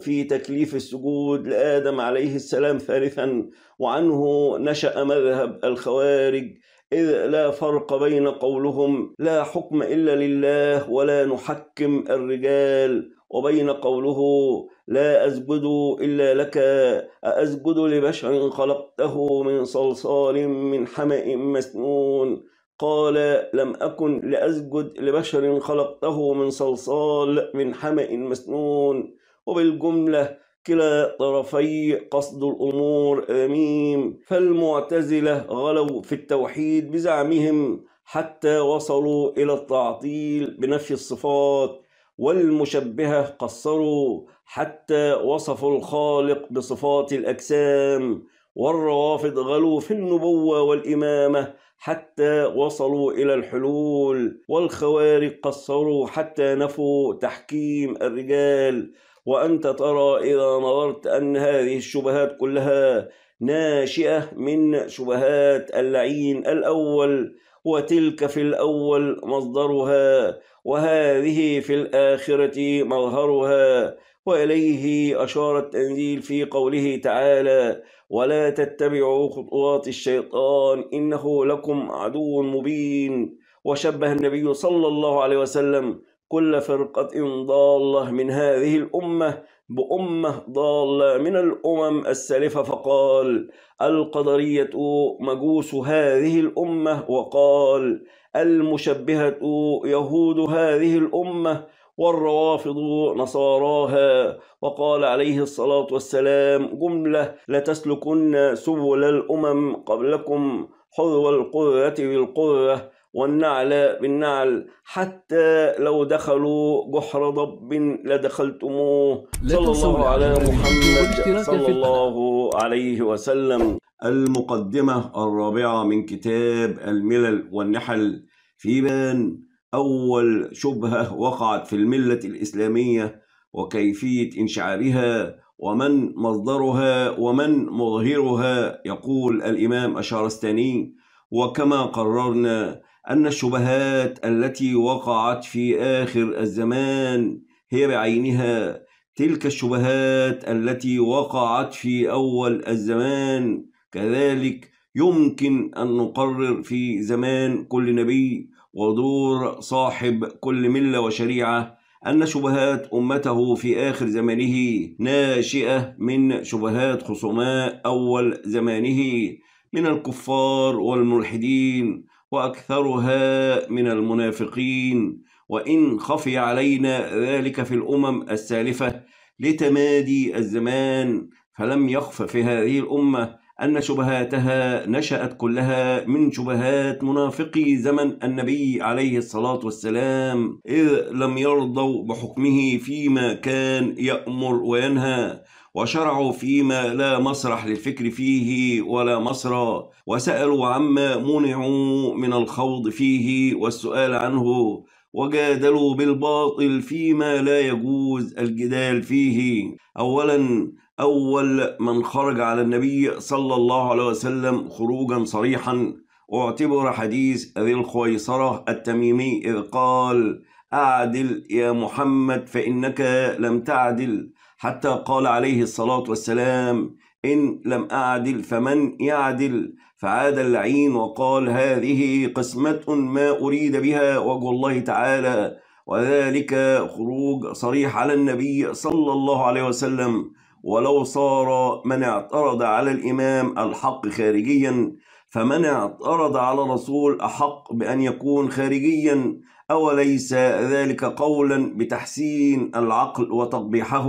في تكليف السجود لآدم عليه السلام ثالثا وعنه نشأ مذهب الخوارج إذ لا فرق بين قولهم لا حكم إلا لله ولا نحكم الرجال وبين قوله لا أسجد إلا لك أسجد لبشر خلقته من صلصال من حمأ مسنون قال لم أكن لأسجد لبشر خلقته من صلصال من حمأ مسنون وبالجملة كلا طرفي قصد الأمور آميم فالمعتزلة غلوا في التوحيد بزعمهم حتى وصلوا إلى التعطيل بنفي الصفات والمشبهة قصروا حتى وصفوا الخالق بصفات الأجسام والروافض غلوا في النبوة والإمامة حتى وصلوا إلى الحلول والخوارق قصروا حتى نفوا تحكيم الرجال وأنت ترى إذا نظرت أن هذه الشبهات كلها ناشئة من شبهات اللعين الأول وتلك في الأول مصدرها وهذه في الآخرة مظهرها وإليه أشار التنزيل في قوله تعالى ولا تتبعوا خطوات الشيطان إنه لكم عدو مبين وشبه النبي صلى الله عليه وسلم كل فرقة ضالة من هذه الأمة بأمة ضالة من الأمم السالفة فقال القدرية مجوس هذه الأمة وقال المشبهة يهود هذه الأمة والروافض نصاراها وقال عليه الصلاة والسلام جملة لتسلكن سبل الأمم قبلكم حذو القرة بالقرة والنعل بالنعل حتى لو دخلوا جحر ضب لدخلتموه صلى الله على محمد صلى الله عليه وسلم المقدمة الرابعة من كتاب الملل والنحل في بان أول شبهة وقعت في الملة الإسلامية وكيفية إنشعارها ومن مصدرها ومن مظهرها يقول الإمام الشهرستاني وكما قررنا أن الشبهات التي وقعت في آخر الزمان هي بعينها تلك الشبهات التي وقعت في أول الزمان كذلك يمكن أن نقرر في زمان كل نبي ودور صاحب كل ملة وشريعة أن شبهات أمته في آخر زمانه ناشئة من شبهات خصماء أول زمانه من الكفار والملحدين وأكثرها من المنافقين وإن خفي علينا ذلك في الأمم السالفة لتمادي الزمان فلم يخف في هذه الأمة أن شبهاتها نشأت كلها من شبهات منافقي زمن النبي عليه الصلاة والسلام إذ لم يرضوا بحكمه فيما كان يأمر وينهى وشرعوا فيما لا مسرح للفكر فيه ولا مسرى وسألوا عما منعوا من الخوض فيه والسؤال عنه وجادلوا بالباطل فيما لا يجوز الجدال فيه أولا أول من خرج على النبي صلى الله عليه وسلم خروجا صريحا واعتبر حديث ذي الخويصرة التميمي إذ قال أعدل يا محمد فإنك لم تعدل حتى قال عليه الصلاة والسلام إن لم أعدل فمن يعدل فعاد اللعين وقال هذه قسمة ما أريد بها وجه الله تعالى وذلك خروج صريح على النبي صلى الله عليه وسلم ولو صار من اعترض على الإمام الحق خارجيا فمن اعترض على رسول أحق بأن يكون خارجيا أوليس ذلك قولا بتحسين العقل وتقبيحه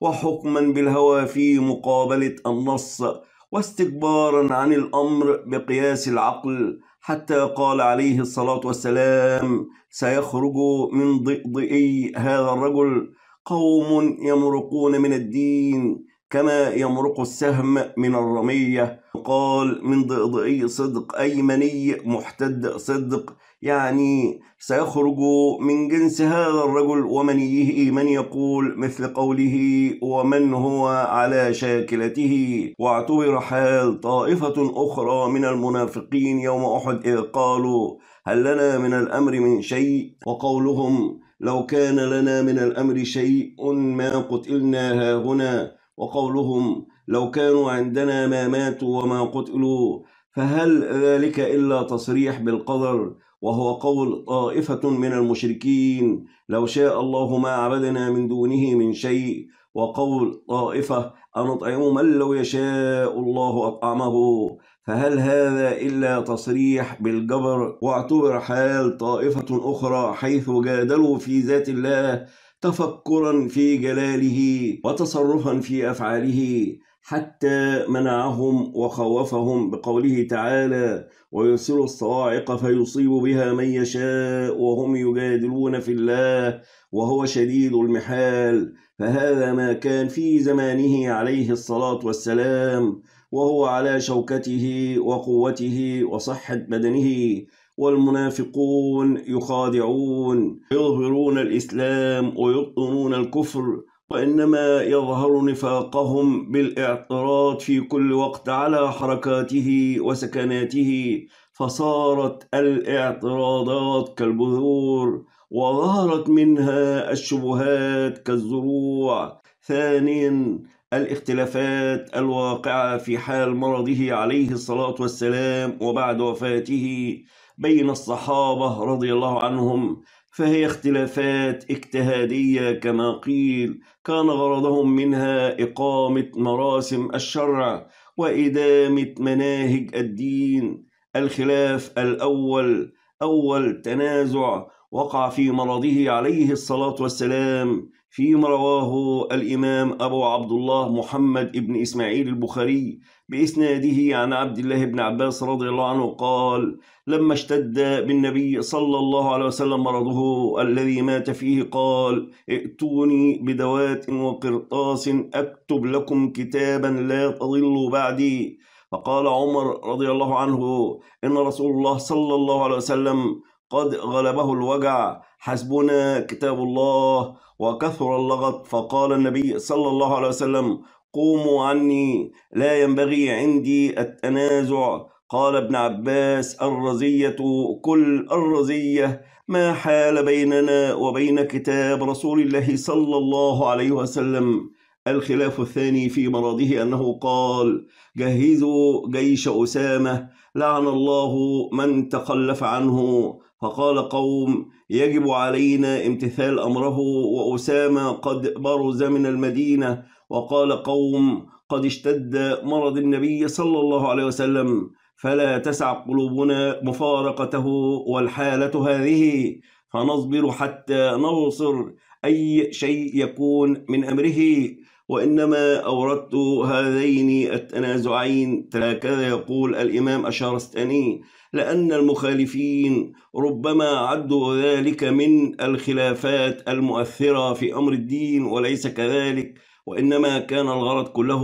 وحكما بالهوى في مقابلة النص واستكبارا عن الأمر بقياس العقل حتى قال عليه الصلاة والسلام سيخرج من ضئضئي هذا الرجل قوم يمرقون من الدين كما يمرق السهم من الرمية قال من ضئضئي صدق أي مني محتد صدق يعني سيخرج من جنس هذا الرجل ومنيه من يقول مثل قوله ومن هو على شاكلته واعتبر حال طائفة أخرى من المنافقين يوم أحد إذ قالوا هل لنا من الأمر من شيء وقولهم لو كان لنا من الأمر شيء ما قتلنا هاهنا وقولهم لو كانوا عندنا ما ماتوا وما قتلوا فهل ذلك إلا تصريح بالقدر وهو قول طائفة من المشركين لو شاء الله ما عبدنا من دونه من شيء وقول طائفة أنطعم من لو يشاء الله أطعمه فهل هذا إلا تصريح بالجبر واعتبر حال طائفة أخرى حيث جادلوا في ذات الله تفكرا في جلاله وتصرفا في أفعاله حتى منعهم وخوفهم بقوله تعالى ويرسل الصواعق فيصيب بها من يشاء وهم يجادلون في الله وهو شديد المحال فهذا ما كان في زمانه عليه الصلاة والسلام وهو على شوكته وقوته وصحة بدنه والمنافقون يخادعون يظهرون الإسلام ويبطنون الكفر وإنما يظهر نفاقهم بالاعتراض في كل وقت على حركاته وسكناته فصارت الاعتراضات كالبذور وظهرت منها الشبهات كالزروع ثانيا الاختلافات الواقعة في حال مرضه عليه الصلاة والسلام وبعد وفاته بين الصحابة رضي الله عنهم فهي اختلافات اجتهادية كما قيل كان غرضهم منها إقامة مراسم الشرع وإدامة مناهج الدين الخلاف الأول أول تنازع وقع في مرضه عليه الصلاة والسلام فيما رواه الإمام أبو عبد الله محمد بن إسماعيل البخاري بإسناده عن عبد الله بن عباس رضي الله عنه قال لما اشتد بالنبي صلى الله عليه وسلم مرضه الذي مات فيه قال ائتوني بدوات وقرطاس أكتب لكم كتابا لا تضلوا بعدي فقال عمر رضي الله عنه إن رسول الله صلى الله عليه وسلم قد غلبه الوجع حسبنا كتاب الله وكثر اللغط فقال النبي صلى الله عليه وسلم قوموا عني لا ينبغي عندي التنازع قال ابن عباس الرزية كل الرزية ما حال بيننا وبين كتاب رسول الله صلى الله عليه وسلم الخلاف الثاني في مرضه أنه قال جهزوا جيش أسامة لعن الله من تخلف عنه فقال قوم يجب علينا امتثال أمره وأسامة قد برز من المدينة وقال قوم قد اشتد مرض النبي صلى الله عليه وسلم فلا تسع قلوبنا مفارقته والحالة هذه فنصبر حتى نوصر أي شيء يكون من أمره وإنما أوردت هذين التنازعين هكذا يقول الإمام الشهرستاني لأن المخالفين ربما عدوا ذلك من الخلافات المؤثرة في أمر الدين وليس كذلك وإنما كان الغرض كله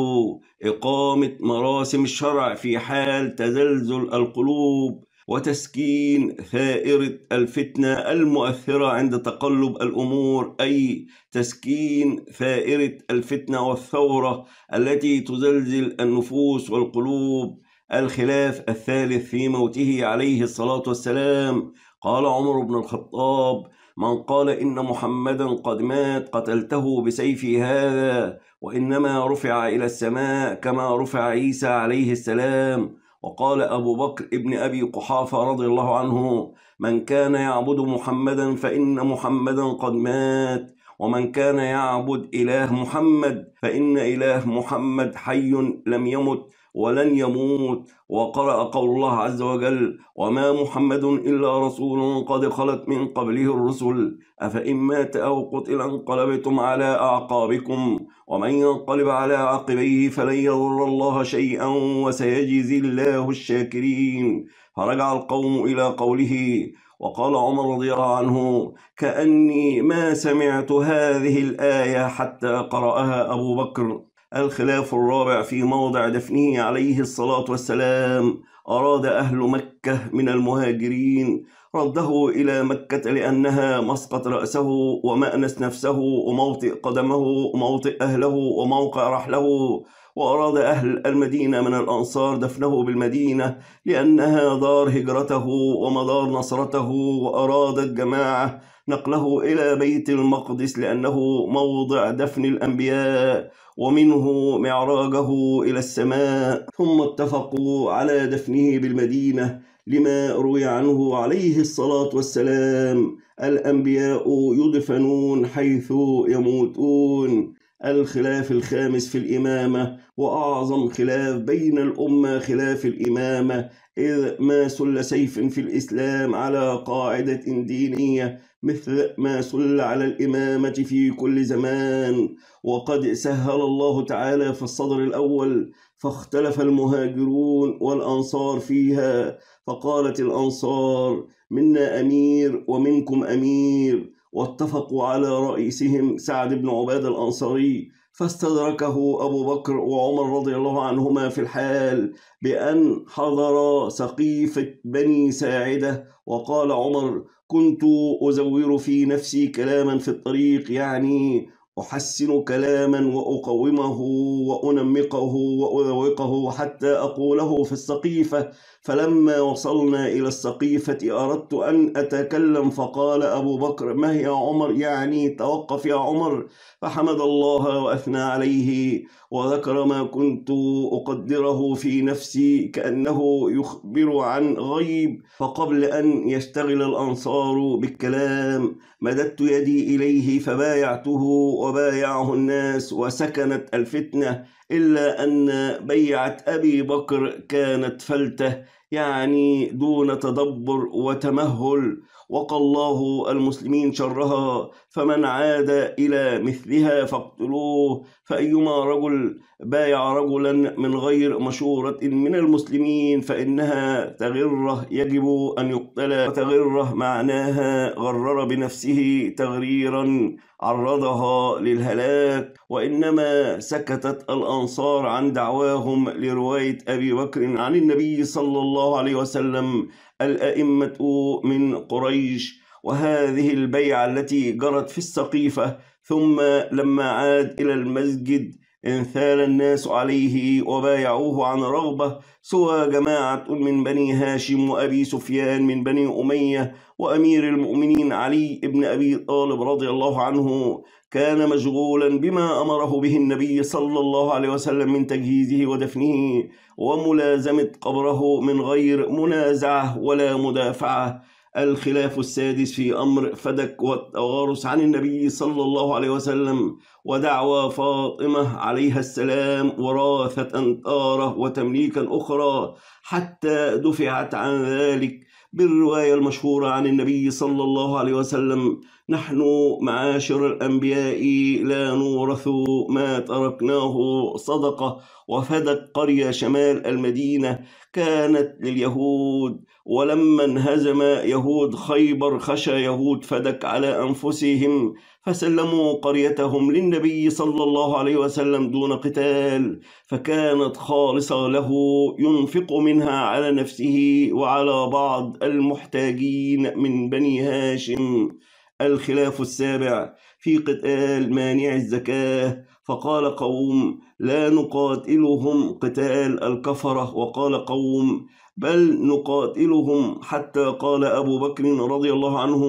إقامة مراسم الشرع في حال تزلزل القلوب وتسكين ثائرة الفتنة المؤثرة عند تقلب الأمور أي تسكين ثائرة الفتنة والثورة التي تزلزل النفوس والقلوب الخلاف الثالث في موته عليه الصلاة والسلام قال عمر بن الخطاب من قال إن محمدا قد مات قتلته بسيفي هذا وإنما رفع إلى السماء كما رفع عيسى عليه السلام وقال أبو بكر ابن أبي قحافة رضي الله عنه من كان يعبد محمدا فإن محمدا قد مات ومن كان يعبد إله محمد فإن إله محمد حي لم يمت ولن يموت وقرأ قول الله عز وجل وما محمد إلا رسول قد خلت من قبله الرسل أفإن مات أو قتل انقلبتم على أعقابكم ومن ينقلب على عقبيه فلن يضر الله شيئا وسيجزي الله الشاكرين فرجع القوم إلى قوله وقال عمر رضي الله عنه كأني ما سمعت هذه الآية حتى قرأها أبو بكر الخلاف الرابع في موضع دفنه عليه الصلاة والسلام أراد أهل مكة من المهاجرين رده إلى مكة لأنها مسقط رأسه ومأنس نفسه وموطئ قدمه وموطئ أهله وموقع رحله وأراد أهل المدينة من الأنصار دفنه بالمدينة لأنها دار هجرته ومدار نصرته وأراد الجماعة نقله إلى بيت المقدس لأنه موضع دفن الأنبياء ومنه معراجه إلى السماء ثم اتفقوا على دفنه بالمدينة لما روي عنه عليه الصلاة والسلام الأنبياء يدفنون حيث يموتون الخلاف الخامس في الإمامة وأعظم خلاف بين الأمة خلاف الإمامة إذ ما سل سيف في الإسلام على قاعدة دينية مثل ما سل على الإمامة في كل زمان وقد سهل الله تعالى في الصدر الأول فاختلف المهاجرون والأنصار فيها فقالت الأنصار منا أمير ومنكم أمير واتفقوا على رئيسهم سعد بن عباد الأنصاري فاستدركه أبو بكر وعمر رضي الله عنهما في الحال بأن حضر سقيفة بني ساعدة وقال عمر كنت أزور في نفسي كلاما في الطريق يعني أحسن كلاما وأقومه وأنمقه وأذوقه حتى أقوله في السقيفة فلما وصلنا إلى السقيفة أردت أن أتكلم فقال أبو بكر ما هي يا عمر يعني توقف يا عمر فحمد الله وأثنى عليه وذكر ما كنت أقدره في نفسي كأنه يخبر عن غيب فقبل أن يشتغل الأنصار بالكلام مددت يدي إليه فبايعته وبايعه الناس وسكنت الفتنة إلا أن بيعة أبي بكر كانت فلته يعني دون تدبر وتمهل وقى الله المسلمين شرها فمن عاد إلى مثلها فاقتلوه فأيما رجل بايع رجلا من غير مشورة من المسلمين فإنها تغره يجب أن يقتل وتغره معناها غرر بنفسه تغريرا عرضها للهلاك وإنما سكتت الأنصار عن دعواهم لرواية أبي بكر عن النبي صلى الله عليه وسلم الأئمة من قريش وهذه البيعة التي جرت في السقيفة ثم لما عاد إلى المسجد انثال الناس عليه وبايعوه عن رغبة سوى جماعة من بني هاشم وأبي سفيان من بني أمية وأمير المؤمنين علي بن أبي طالب رضي الله عنه كان مشغولا بما أمره به النبي صلى الله عليه وسلم من تجهيزه ودفنه وملازمة قبره من غير منازعة ولا مدافعة الخلاف السادس في أمر فدك والتوارث عن النبي صلى الله عليه وسلم ودعوى فاطمة عليها السلام وراثة تارة وتمليكا أخرى حتى دفعت عن ذلك بالرواية المشهورة عن النبي صلى الله عليه وسلم نحن معاشر الأنبياء لا نورث ما تركناه صدقة وفدت قرية شمال المدينة كانت لليهود ولما انهزم يهود خيبر خشى يهود فدك على أنفسهم فسلموا قريتهم للنبي صلى الله عليه وسلم دون قتال فكانت خالصة له ينفق منها على نفسه وعلى بعض المحتاجين من بني هاشم الخلاف السابع في قتال مانع الزكاة فقال قوم لا نقاتلهم قتال الكفرة وقال قوم بل نقاتلهم حتى قال أبو بكر رضي الله عنه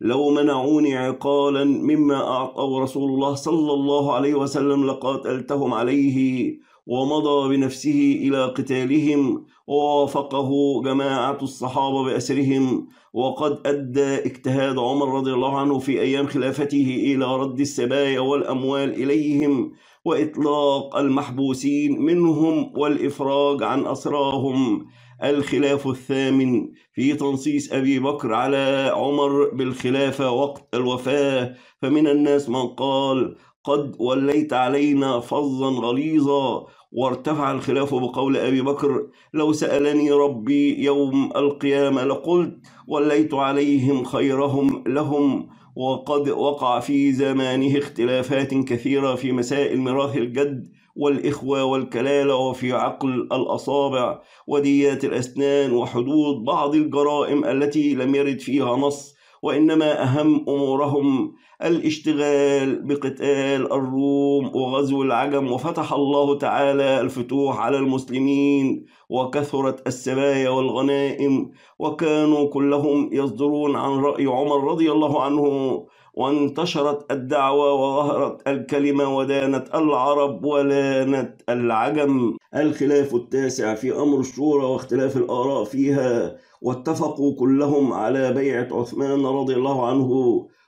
لو منعوني عقالا مما أعطوا رسول الله صلى الله عليه وسلم لقاتلتهم عليه ومضى بنفسه إلى قتالهم ووافقه جماعة الصحابة بأسرهم وقد أدى اجتهاد عمر رضي الله عنه في أيام خلافته إلى رد السبايا والأموال إليهم وإطلاق المحبوسين منهم والإفراج عن أسراهم الخلاف الثامن في تنصيص أبي بكر على عمر بالخلافة وقت الوفاة فمن الناس من قال قد وليت علينا فظا غليظا وارتفع الخلاف بقول أبي بكر لو سألني ربي يوم القيامة لقلت وليت عليهم خيرهم لهم وقد وقع في زمانه اختلافات كثيرة في مسائل ميراث الجد والإخوة والكلالة وفي عقل الأصابع وديات الأسنان وحدود بعض الجرائم التي لم يرد فيها نص وإنما أهم أمورهم الاشتغال بقتال الروم وغزو العجم وفتح الله تعالى الفتوح على المسلمين وكثرت السبايا والغنائم وكانوا كلهم يصدرون عن رأي عمر رضي الله عنه وانتشرت الدعوة وظهرت الكلمة ودانت العرب ولانت العجم الخلاف التاسع في أمر الشورى واختلاف الآراء فيها واتفقوا كلهم على بيعة عثمان رضي الله عنه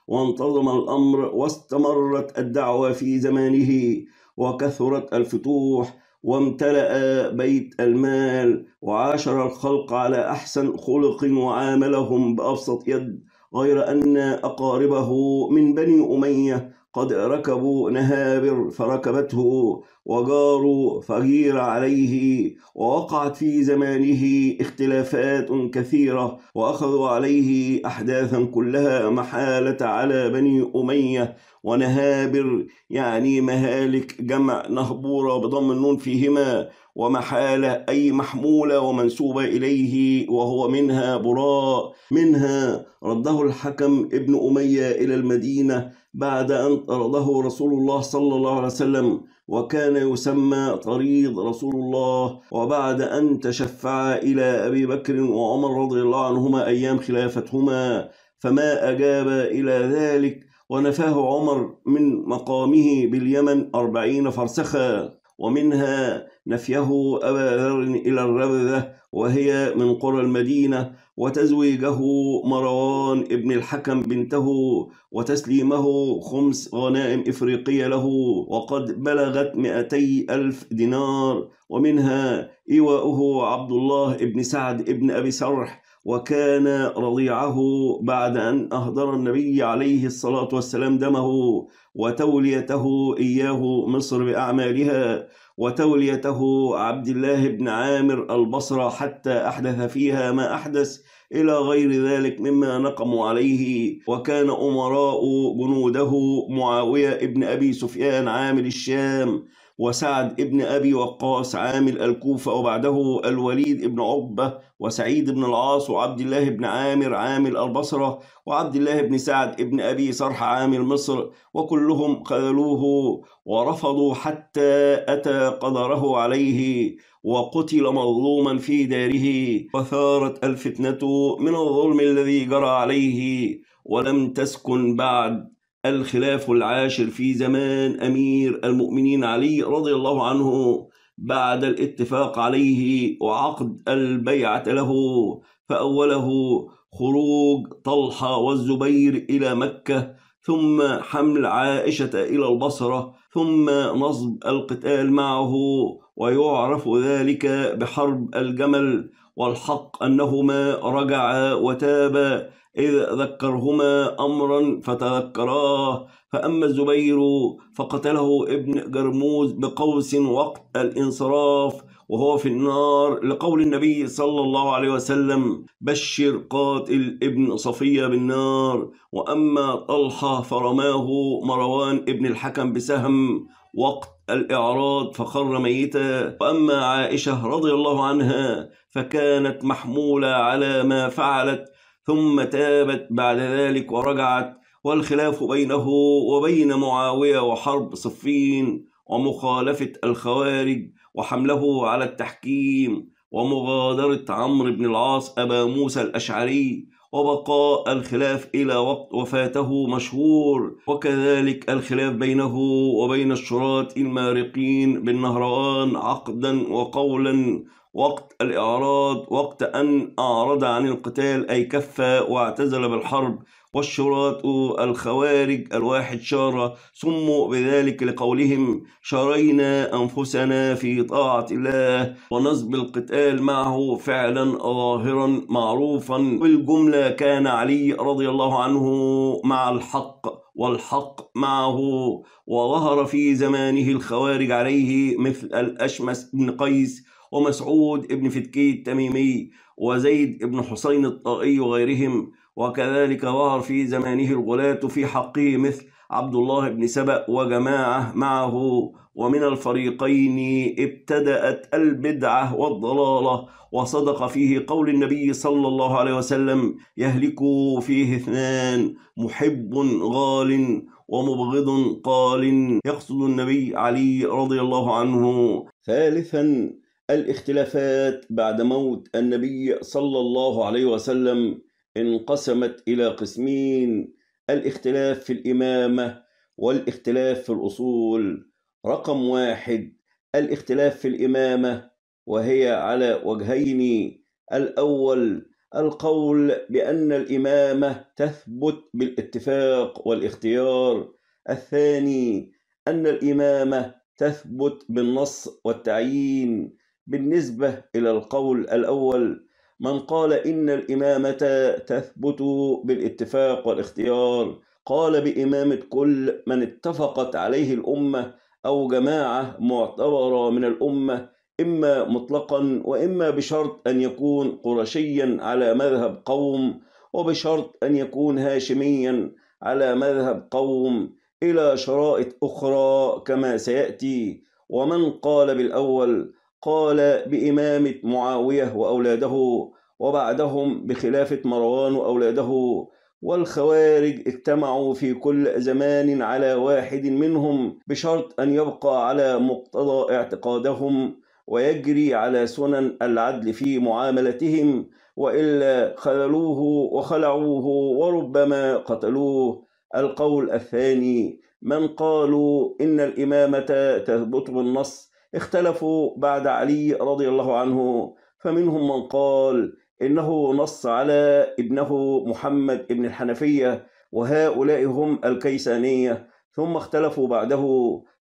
وانتظم الأمر واستمرت الدعوة في زمانه وكثرت الفتوح وامتلأ بيت المال وعاشر الخلق على أحسن خلق وعاملهم بأبسط يد غير أن أقاربه من بني أمية قد ركبوا نهابر فركبته وجاروا فغير عليه ووقعت في زمانه اختلافات كثيرة وأخذوا عليه أحداثا كلها محالة على بني أمية ونهابر يعني مهالك جمع نهبورة بضم النون فيهما ومحالة أي محمولة ومنسوبة إليه وهو منها براء منها رده الحكم ابن أمية إلى المدينة بعد أن طرده رسول الله صلى الله عليه وسلم وكان يسمى طريد رسول الله وبعد أن تشفع إلى أبي بكر وعمر رضي الله عنهما أيام خلافتهما فما أجاب إلى ذلك ونفاه عمر من مقامه باليمن أربعين فرسخا ومنها نفيه أبا ذر إلى الربذة وهي من قرى المدينة وتزويجه مروان ابن الحكم بنته وتسليمه خمس غنائم إفريقية له وقد بلغت مئتي ألف دينار ومنها إيواؤه عبد الله ابن سعد ابن أبي سرح وكان رضيعه بعد أن أهدر النبي عليه الصلاة والسلام دمه وتوليته إياه مصر بأعمالها وتوليته عبد الله بن عامر البصرة حتى أحدث فيها ما أحدث إلى غير ذلك مما نقموا عليه وكان أمراء جنوده معاوية ابن أبي سفيان عامل الشام وسعد ابن أبي وقاص عامل الكوفة وبعده الوليد ابن عقبة وسعيد بن العاص وعبد الله بن عامر عامل البصرة وعبد الله بن سعد ابن أبي صرح عامل مصر وكلهم خذلوه ورفضوا حتى أتى قدره عليه وقتل مظلوما في داره وثارت الفتنة من الظلم الذي جرى عليه ولم تسكن بعد الخلاف العاشر في زمان أمير المؤمنين علي رضي الله عنه بعد الاتفاق عليه وعقد البيعة له فأوله خروج طلحة والزبير إلى مكة ثم حمل عائشة إلى البصرة ثم نصب القتال معه ويعرف ذلك بحرب الجمل والحق أنهما رجعا وتابا إذ ذكرهما أمرا فتذكراه فأما الزبير فقتله ابن جرموز بقوس وقت الانصراف وهو في النار لقول النبي صلى الله عليه وسلم بشر قاتل ابن صفية بالنار وأما طلحة فرماه مروان ابن الحكم بسهم وقت الإعراض فخر ميتا وأما عائشة رضي الله عنها فكانت محمولة على ما فعلت ثم تابت بعد ذلك ورجعت والخلاف بينه وبين معاوية وحرب صفين ومخالفة الخوارج وحمله على التحكيم ومغادرة عمرو بن العاص أبا موسى الأشعري وبقاء الخلاف إلى وقت وفاته مشهور وكذلك الخلاف بينه وبين الشراة المارقين بالنهروان عقدا وقولا وقت الإعراض وقت أن أعرض عن القتال أي كف واعتزل بالحرب والشراط الخوارج الواحد شارة سموا بذلك لقولهم شرينا أنفسنا في طاعة الله ونصب القتال معه فعلا ظاهرا معروفا بالجملة كان علي رضي الله عنه مع الحق والحق معه وظهر في زمانه الخوارج عليه مثل الأشمس بن قيس ومسعود بن فتكي التميمي وزيد بن حسين الطائي وغيرهم وكذلك ظهر في زمانه الغلاة في حقه مثل عبد الله بن سبأ وجماعة معه ومن الفريقين ابتدأت البدعة والضلالة وصدق فيه قول النبي صلى الله عليه وسلم يهلك فيه اثنان محب غال ومبغض قال يقصد النبي علي رضي الله عنه ثالثا الاختلافات بعد موت النبي صلى الله عليه وسلم انقسمت إلى قسمين الاختلاف في الإمامة والاختلاف في الأصول رقم واحد الاختلاف في الإمامة وهي على وجهين الأول القول بأن الإمامة تثبت بالاتفاق والاختيار الثاني أن الإمامة تثبت بالنص والتعيين بالنسبة إلى القول الأول من قال إن الإمامة تثبت بالاتفاق والاختيار قال بإمامة كل من اتفقت عليه الأمة أو جماعة معتبرة من الأمة إما مطلقا وإما بشرط أن يكون قرشيا على مذهب قوم وبشرط أن يكون هاشميا على مذهب قوم إلى شرائط أخرى كما سيأتي ومن قال بالأول قال بإمامة معاوية وأولاده وبعدهم بخلافة مروان وأولاده والخوارج اجتمعوا في كل زمان على واحد منهم بشرط أن يبقى على مقتضى اعتقادهم ويجري على سنن العدل في معاملتهم وإلا خذلوه وخلعوه وربما قتلوه القول الثاني من قالوا إن الإمامة تثبت بالنص اختلفوا بعد علي رضي الله عنه فمنهم من قال إنه نص على ابنه محمد ابن الحنفية وهؤلاء هم الكيسانية ثم اختلفوا بعده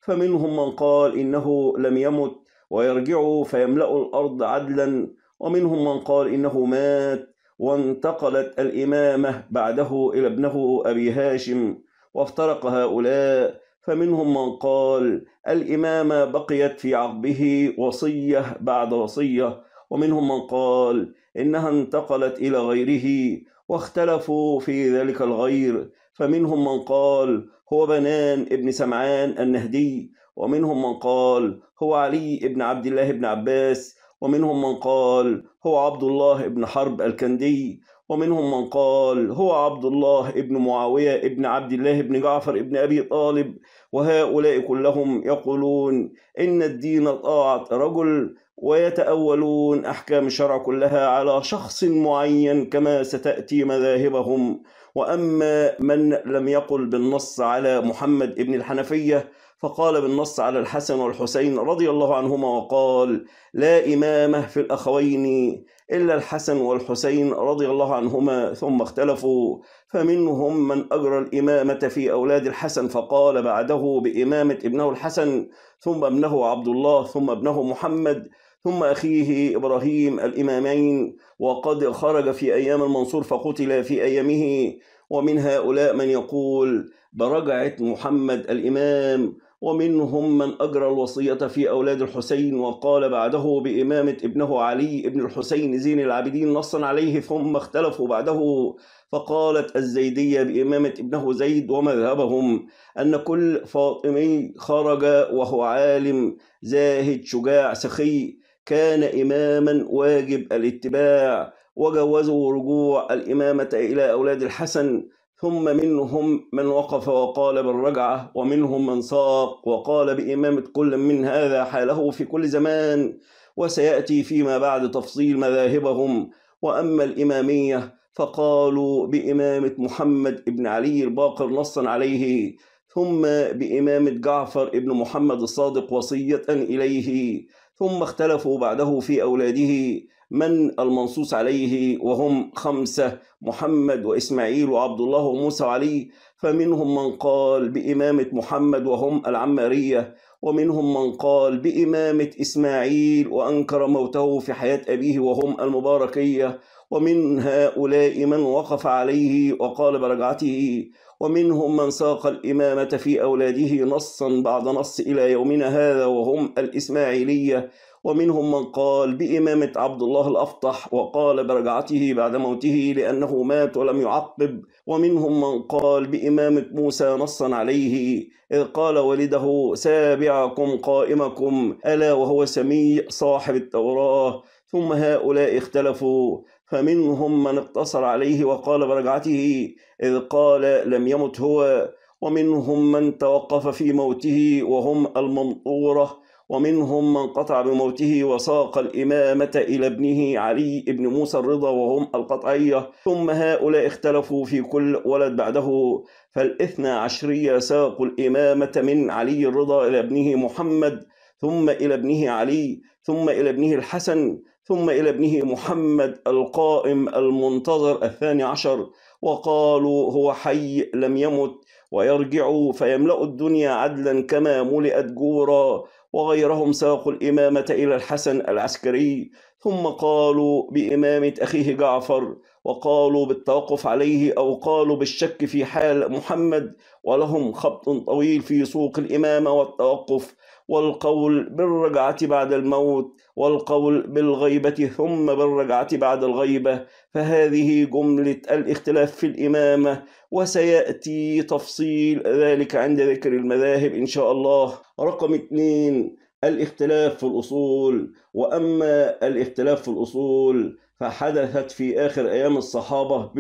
فمنهم من قال إنه لم يمت ويرجع فيملأوا الأرض عدلا ومنهم من قال إنه مات وانتقلت الإمامة بعده إلى ابنه أبي هاشم وافترق هؤلاء فمنهم من قال الإمامة بقيت في عقبه وصية بعد وصية ومنهم من قال إنها انتقلت إلى غيره واختلفوا في ذلك الغير فمنهم من قال هو بنان ابن سمعان النهدي ومنهم من قال هو علي ابن عبد الله بن عباس ومنهم من قال هو عبد الله بن حرب الكندي ومنهم من قال هو عبد الله ابن معاوية ابن عبد الله ابن جعفر ابن أبي طالب وهؤلاء كلهم يقولون إن الدين طاعة رجل ويتأولون أحكام الشرع كلها على شخص معين كما ستأتي مذاهبهم وأما من لم يقل بالنص على محمد ابن الحنفية فقال بالنص على الحسن والحسين رضي الله عنهما وقال لا إمامة في الأخوين إلا الحسن والحسين رضي الله عنهما ثم اختلفوا فمنهم من أجرى الإمامة في أولاد الحسن فقال بعده بإمامة ابنه الحسن ثم ابنه عبد الله ثم ابنه محمد ثم أخيه إبراهيم الإمامين وقد خرج في أيام المنصور فقتل في أيامه ومن هؤلاء من يقول برجعة محمد الإمام ومنهم من أجرى الوصية في أولاد الحسين وقال بعده بإمامة ابنه علي ابن الحسين زين العابدين نصا عليه ثم اختلفوا بعده فقالت الزيدية بإمامة ابنه زيد ومذهبهم أن كل فاطمي خرج وهو عالم زاهد شجاع سخي كان إماما واجب الاتباع وجوزوا رجوع الإمامة إلى أولاد الحسن ثم منهم من وقف وقال بالرجعة ومنهم من ساق وقال بإمامة كل من هذا حاله في كل زمان وسيأتي فيما بعد تفصيل مذاهبهم وأما الإمامية فقالوا بإمامة محمد بن علي الباقر نصا عليه ثم بإمامة جعفر بن محمد الصادق وصية إليه ثم اختلفوا بعده في أولاده من المنصوص عليه وهم خمسة محمد وإسماعيل وعبد الله وموسى وعلي فمنهم من قال بإمامة محمد وهم العمارية ومنهم من قال بإمامة إسماعيل وأنكر موته في حياة أبيه وهم المباركية ومن هؤلاء من وقف عليه وقال برجعته ومنهم من ساق الإمامة في أولاده نصا بعد نص إلى يومنا هذا وهم الإسماعيلية ومنهم من قال بإمامة عبد الله الأفطح وقال برجعته بعد موته لأنه مات ولم يعقب ومنهم من قال بإمامة موسى نصا عليه إذ قال والده سابعكم قائمكم ألا وهو سميع صاحب التوراة ثم هؤلاء اختلفوا فمنهم من اقتصر عليه وقال برجعته إذ قال لم يمت هو ومنهم من توقف في موته وهم المنطورة ومنهم من قطع بموته وساق الإمامة إلى ابنه علي بن موسى الرضا وهم القطعية ثم هؤلاء اختلفوا في كل ولد بعده فالاثنى عشرية ساقوا الإمامة من علي الرضا إلى ابنه محمد ثم إلى ابنه علي ثم إلى ابنه الحسن ثم إلى ابنه محمد القائم المنتظر الثاني عشر وقالوا هو حي لم يمت ويرجع فيملأ الدنيا عدلا كما ملئت جورا وغيرهم ساقوا الإمامة إلى الحسن العسكري ثم قالوا بإمامة أخيه جعفر وقالوا بالتوقف عليه أو قالوا بالشك في حال محمد ولهم خبط طويل في سوق الإمامة والتوقف والقول بالرجعة بعد الموت والقول بالغيبة ثم بالرجعة بعد الغيبة فهذه جملة الاختلاف في الإمامة وسيأتي تفصيل ذلك عند ذكر المذاهب إن شاء الله رقم اثنين الاختلاف في الأصول وأما الاختلاف في الأصول فحدثت في آخر أيام الصحابة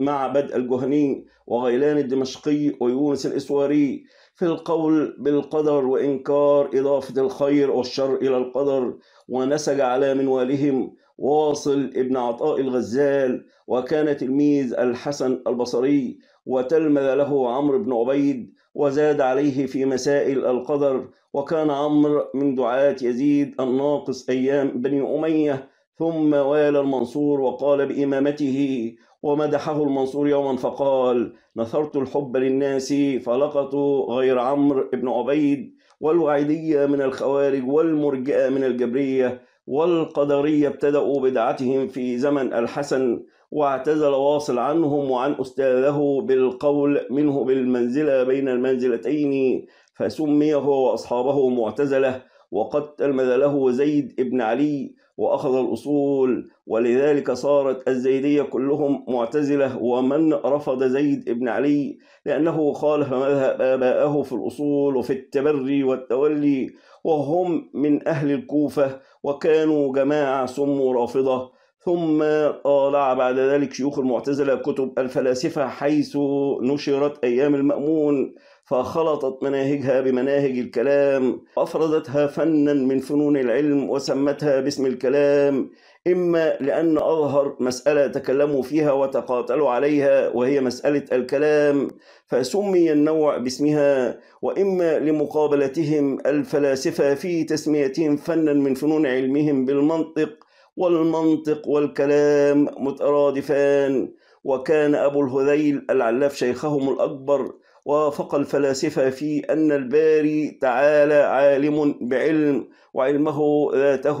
مع بدء الجهني وغيلان الدمشقي ويونس الإسواري في القول بالقدر وإنكار إضافة الخير والشر إلى القدر ونسج على منوالهم واصل ابن عطاء الغزال وكان تلميذ الحسن البصري وتلمذ له عمرو بن عبيد وزاد عليه في مسائل القدر وكان عمرو من دعاة يزيد الناقص أيام بني أمية ثم والى المنصور وقال بإمامته ومدحه المنصور يوما فقال نثرت الحب للناس فلقطوا غير عمرو بن عبيد والوعيدية من الخوارج والمرجئة من الجبرية والقدرية ابتدأوا بدعتهم في زمن الحسن واعتزل واصل عنهم وعن أستاذه بالقول منه بالمنزلة بين المنزلتين فسمي هو وأصحابه معتزلة وقد تلمذ له زيد بن علي وأخذ الأصول ولذلك صارت الزيدية كلهم معتزلة ومن رفض زيد بن علي لأنه خالف مذهب آباءه في الأصول وفي التبري والتولي وهم من أهل الكوفة وكانوا جماعة سموا رافضة ثم طالع بعد ذلك شيوخ المعتزلة كتب الفلاسفة حيث نشرت أيام المأمون فخلطت مناهجها بمناهج الكلام أفرزتها فنا من فنون العلم وسمتها باسم الكلام إما لأن أظهر مسألة تكلموا فيها وتقاتلوا عليها وهي مسألة الكلام فسمي النوع باسمها وإما لمقابلتهم الفلاسفة في تسميتهم فنا من فنون علمهم بالمنطق والمنطق والكلام مترادفان وكان أبو الهذيل العلاف شيخهم الأكبر وافق الفلاسفة في أن الباري تعالى عالم بعلم وعلمه ذاته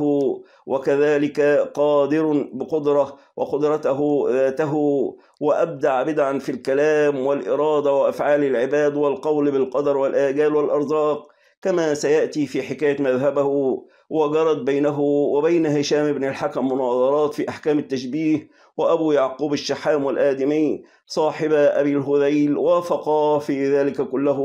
وكذلك قادر بقدرة وقدرته ذاته وأبدع بدعا في الكلام والإرادة وأفعال العباد والقول بالقدر والآجال والأرزاق كما سيأتي في حكاية مذهبه وجرت بينه وبين هشام بن الحكم مناظرات في أحكام التشبيه وأبو يعقوب الشحام والآدمي صاحب أبي الهذيل وافقا في ذلك كله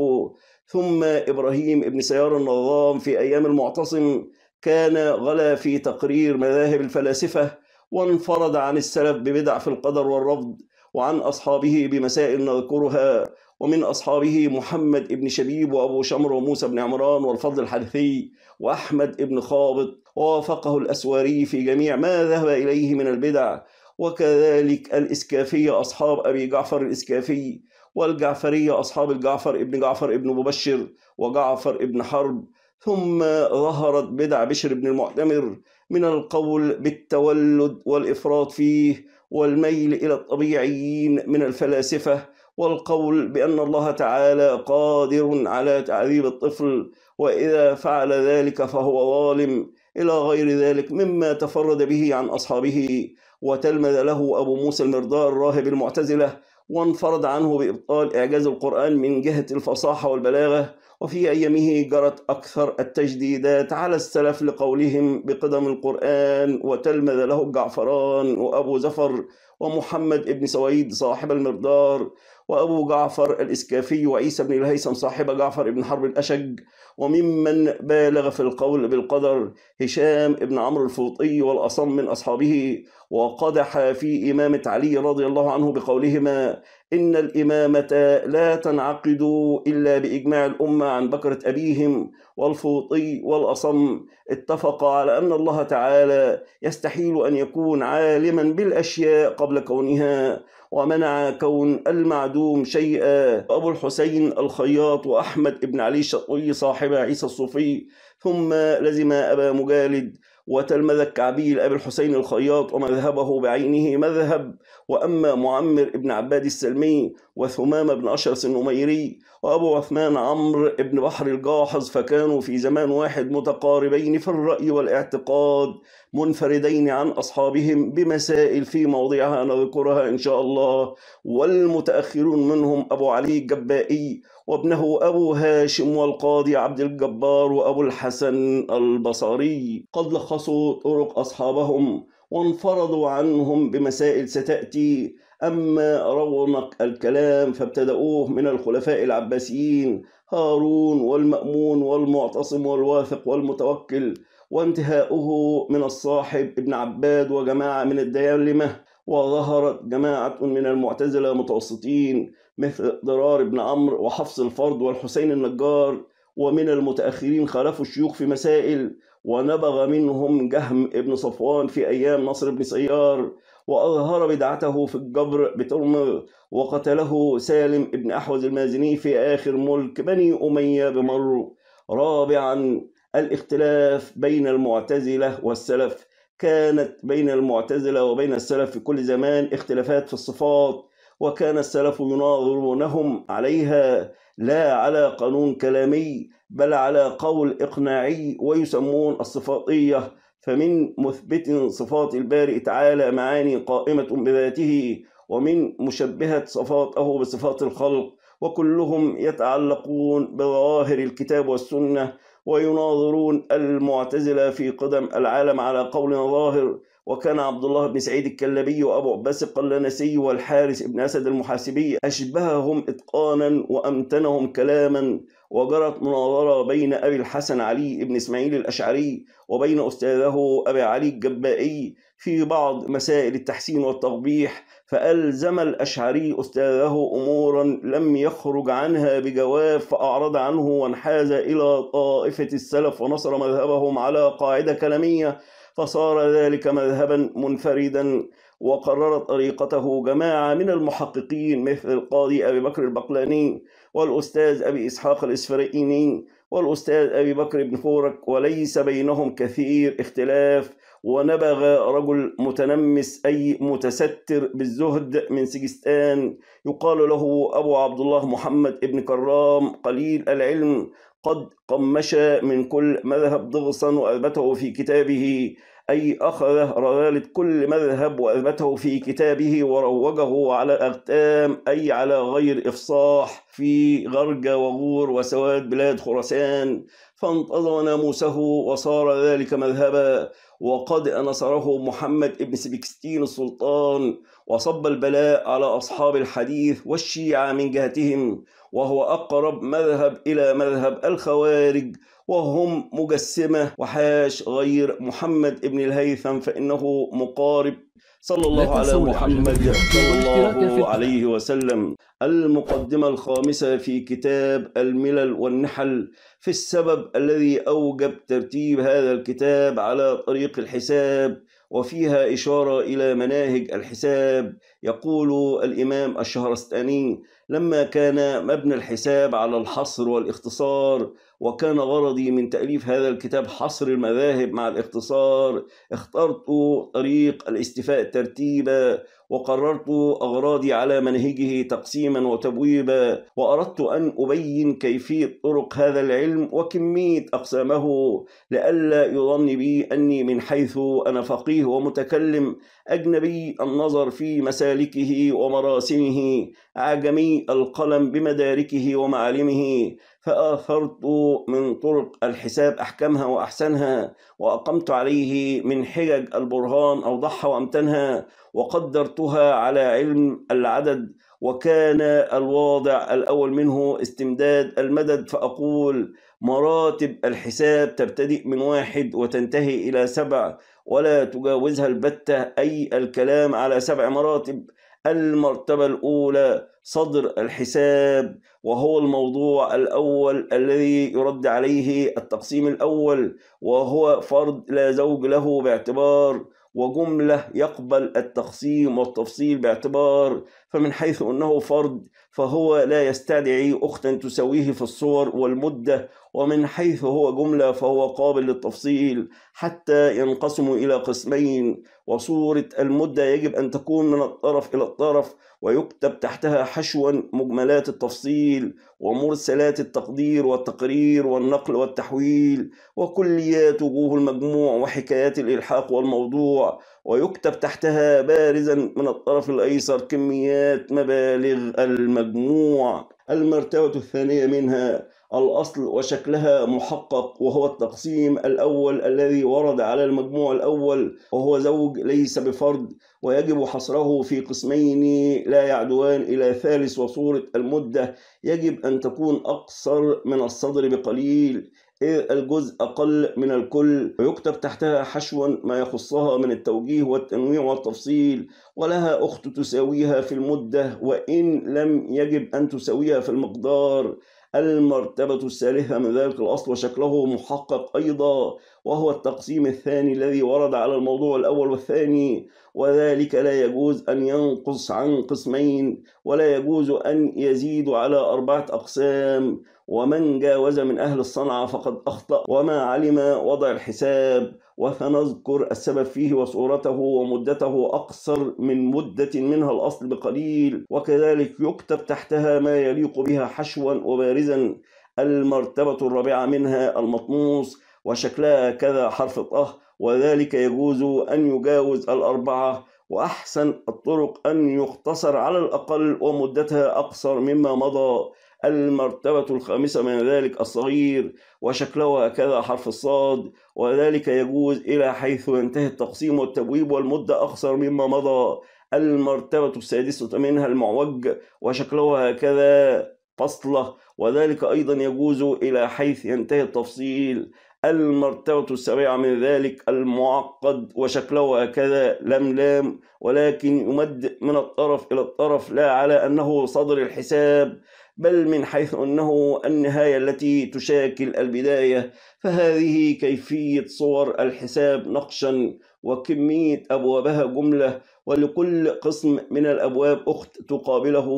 ثم إبراهيم بن سيار النظام في أيام المعتصم كان غلا في تقرير مذاهب الفلاسفة وانفرد عن السلف ببدع في القدر والرفض وعن أصحابه بمسائل نذكرها ومن أصحابه محمد بن شبيب وأبو شمر وموسى بن عمران والفضل الحدثي وأحمد بن خابط ووافقه الأسواري في جميع ما ذهب إليه من البدع وكذلك الإسكافية أصحاب أبي جعفر الإسكافي والجعفرية أصحاب الجعفر ابن جعفر ابن مبشر وجعفر ابن حرب ثم ظهرت بدع بشر بن المعتمر من القول بالتولد والإفراط فيه والميل إلى الطبيعيين من الفلاسفة والقول بأن الله تعالى قادر على تعذيب الطفل وإذا فعل ذلك فهو ظالم إلى غير ذلك مما تفرد به عن أصحابه وتلمذ له أبو موسى المردار راهب المعتزلة وانفرد عنه بإبطال إعجاز القرآن من جهة الفصاحة والبلاغة وفي أيامه جرت أكثر التجديدات على السلف لقولهم بقدم القرآن وتلمذ له الجعفران وأبو زفر ومحمد ابن سويد صاحب المردار وأبو جعفر الإسكافي وعيسى بن الهيثم صاحب جعفر بن حرب الأشج وممن بالغ في القول بالقدر هشام بن عمرو الفوطي والأصم من أصحابه وقدح في إمامة علي رضي الله عنه بقولهما إن الإمامة لا تنعقد إلا بإجماع الأمة عن بكرة أبيهم والفوطي والأصم اتفقا على أن الله تعالى يستحيل أن يكون عالما بالأشياء قبل كونها ومنع كون المعدوم شيئا أبو الحسين الخياط وأحمد بن علي الشطوي صاحب عيسى الصوفي ثم لزم أبا مجالد وتلمذ الكعبي لأبي الحسين الخياط ومذهبه بعينه مذهب وأما معمر بن عباد السلمي وثمامة بن أشرس النميري وأبو عثمان عمرو بن بحر الجاحظ فكانوا في زمان واحد متقاربين في الرأي والاعتقاد منفردين عن أصحابهم بمسائل في موضعها نذكرها إن شاء الله والمتأخرون منهم أبو علي الجبائي وابنه أبو هاشم والقاضي عبد الجبار وأبو الحسن البصري قد لخصوا طرق أصحابهم وانفرضوا عنهم بمسائل ستأتي أما رونق الكلام فابتدأوه من الخلفاء العباسيين هارون والمأمون والمعتصم والواثق والمتوكل وانتهاؤه من الصاحب ابن عباد وجماعة من الديالمة وظهرت جماعة من المعتزلة متوسطين مثل ضرار بن عمرو وحفص الفرد والحسين النجار ومن المتأخرين خالفوا الشيوخ في مسائل ونبغ منهم جهم ابن صفوان في أيام نصر بن سيار وأظهر بدعته في الجبر بترمغ وقتله سالم ابن أحوز المازني في آخر ملك بني أمية بمر رابعا الاختلاف بين المعتزلة والسلف كانت بين المعتزلة وبين السلف في كل زمان اختلافات في الصفات وكان السلف يناظرونهم عليها لا على قانون كلامي بل على قول إقناعي ويسمون الصفاتية فمن مثبت صفات البارئ تعالى معاني قائمة بذاته ومن مشبهة صفاته بصفات الخلق وكلهم يتعلقون بظواهر الكتاب والسنة ويناظرون المعتزلة في قدم العالم على قول ظاهر وكان عبد الله بن سعيد الكلبي وأبو عباس القلنسي والحارث بن أسد المحاسبي أشبههم إتقانا وأمتنهم كلاما وجرت مناظرة بين أبي الحسن علي بن إسماعيل الأشعري وبين أستاذه أبي علي الجبائي في بعض مسائل التحسين والتقبيح فألزم الأشعري أستاذه أمورا لم يخرج عنها بجواب فأعرض عنه وانحاز إلى طائفة السلف ونصر مذهبهم على قاعدة كلامية فصار ذلك مذهبا منفردا وقررت طريقته جماعة من المحققين مثل القاضي أبي بكر البقلاني والأستاذ أبي إسحاق الإسفرائيني والأستاذ أبي بكر بن فورك وليس بينهم كثير اختلاف ونبغ رجل متنمس أي متستر بالزهد من سجستان يقال له أبو عبد الله محمد ابن كرام قليل العلم قد قمش من كل مذهب ضغصا وأثبته في كتابه أي أخذ رذالة كل مذهب وأثبته في كتابه وروجه على أغتام أي على غير إفصاح في غرج وغور وسواد بلاد خراسان فانتظم ناموسه وصار ذلك مذهبا وقد نصره محمد بن سبكستين السلطان وصب البلاء على أصحاب الحديث والشيعة من جهتهم وهو أقرب مذهب إلى مذهب الخوارج وهم مجسمة وحاش غير محمد بن الهيثم فإنه مقارب صلى الله على محمد صلى الله عليه وسلم المقدمة الخامسة في كتاب الملل والنحل في السبب الذي أوجب ترتيب هذا الكتاب على طريق الحساب وفيها إشارة إلى مناهج الحساب يقول الإمام الشهرستاني لما كان مبنى الحساب على الحصر والاختصار وكان غرضي من تأليف هذا الكتاب حصر المذاهب مع الاختصار اخترت طريق الاستفاء ترتيبا وقررت أغراضي على منهجه تقسيما وتبويبا وأردت أن أبين كيفية طرق هذا العلم وكمية أقسامه لئلا يظن بي أني من حيث أنا فقيه ومتكلم أجنبي النظر في مسالكه ومراسمه عجمي القلم بمداركه ومعالمه فآثرت من طرق الحساب أحكمها وأحسنها وأقمت عليه من حجج البرهان أوضحها وأمتنها وقدرتها على علم العدد وكان الواضع الأول منه استمداد المدد فأقول مراتب الحساب تبتدئ من واحد وتنتهي إلى سبع ولا تجاوزها البتة أي الكلام على سبع مراتب المرتبة الأولى صدر الحساب وهو الموضوع الأول الذي يرد عليه التقسيم الأول وهو فرد لا زوج له باعتبار وجملة يقبل التقسيم والتفصيل باعتبار فمن حيث أنه فرد فهو لا يستدعي أختا تساويه في الصور والمدة ومن حيث هو جملة فهو قابل للتفصيل حتى ينقسم إلى قسمين وصورة المدة يجب أن تكون من الطرف إلى الطرف ويكتب تحتها حشوا مجملات التفصيل ومرسلات التقدير والتقرير والنقل والتحويل وكليات وجوه المجموع وحكايات الإلحاق والموضوع ويكتب تحتها بارزا من الطرف الأيسر كميات مبالغ المجموع المرتبة الثانية منها الأصل وشكلها محقق وهو التقسيم الأول الذي ورد على المجموع الأول وهو زوج ليس بفرد ويجب حصره في قسمين لا يعدوان إلى ثالث وصورة المدة يجب أن تكون أقصر من الصدر بقليل إذ الجزء أقل من الكل ويكتب تحتها حشوا ما يخصها من التوجيه والتنويع والتفصيل ولها أخت تساويها في المدة وإن لم يجب أن تساويها في المقدار المرتبة الثالثة من ذلك الأصل وشكله محقق أيضا وهو التقسيم الثاني الذي ورد على الموضوع الأول والثاني وذلك لا يجوز أن ينقص عن قسمين ولا يجوز أن يزيد على أربعة أقسام ومن جاوز من أهل الصنعة فقد أخطأ وما علم وضع الحساب وسنذكر السبب فيه وصورته ومدته أقصر من مدة منها الأصل بقليل وكذلك يكتب تحتها ما يليق بها حشوا وبارزا المرتبة الرابعة منها المطموس وشكلها كذا حرف طه وذلك يجوز أن يجاوز الأربعة وأحسن الطرق أن يختصر على الأقل ومدتها أقصر مما مضى المرتبة الخامسة من ذلك الصغير وشكله هكذا حرف الصاد وذلك يجوز إلى حيث ينتهي التقسيم والتبويب والمدة أقصر مما مضى المرتبة السادسة منها المعوج وشكله هكذا فصلة وذلك أيضا يجوز إلى حيث ينتهي التفصيل المرتبة السابعة من ذلك المعقد وشكله هكذا لملام ولكن يمد من الطرف إلى الطرف لا على أنه صدر الحساب بل من حيث أنه النهاية التي تشاكل البداية فهذه كيفية صور الحساب نقشا وكمية أبوابها جملة ولكل قسم من الأبواب أخت تقابله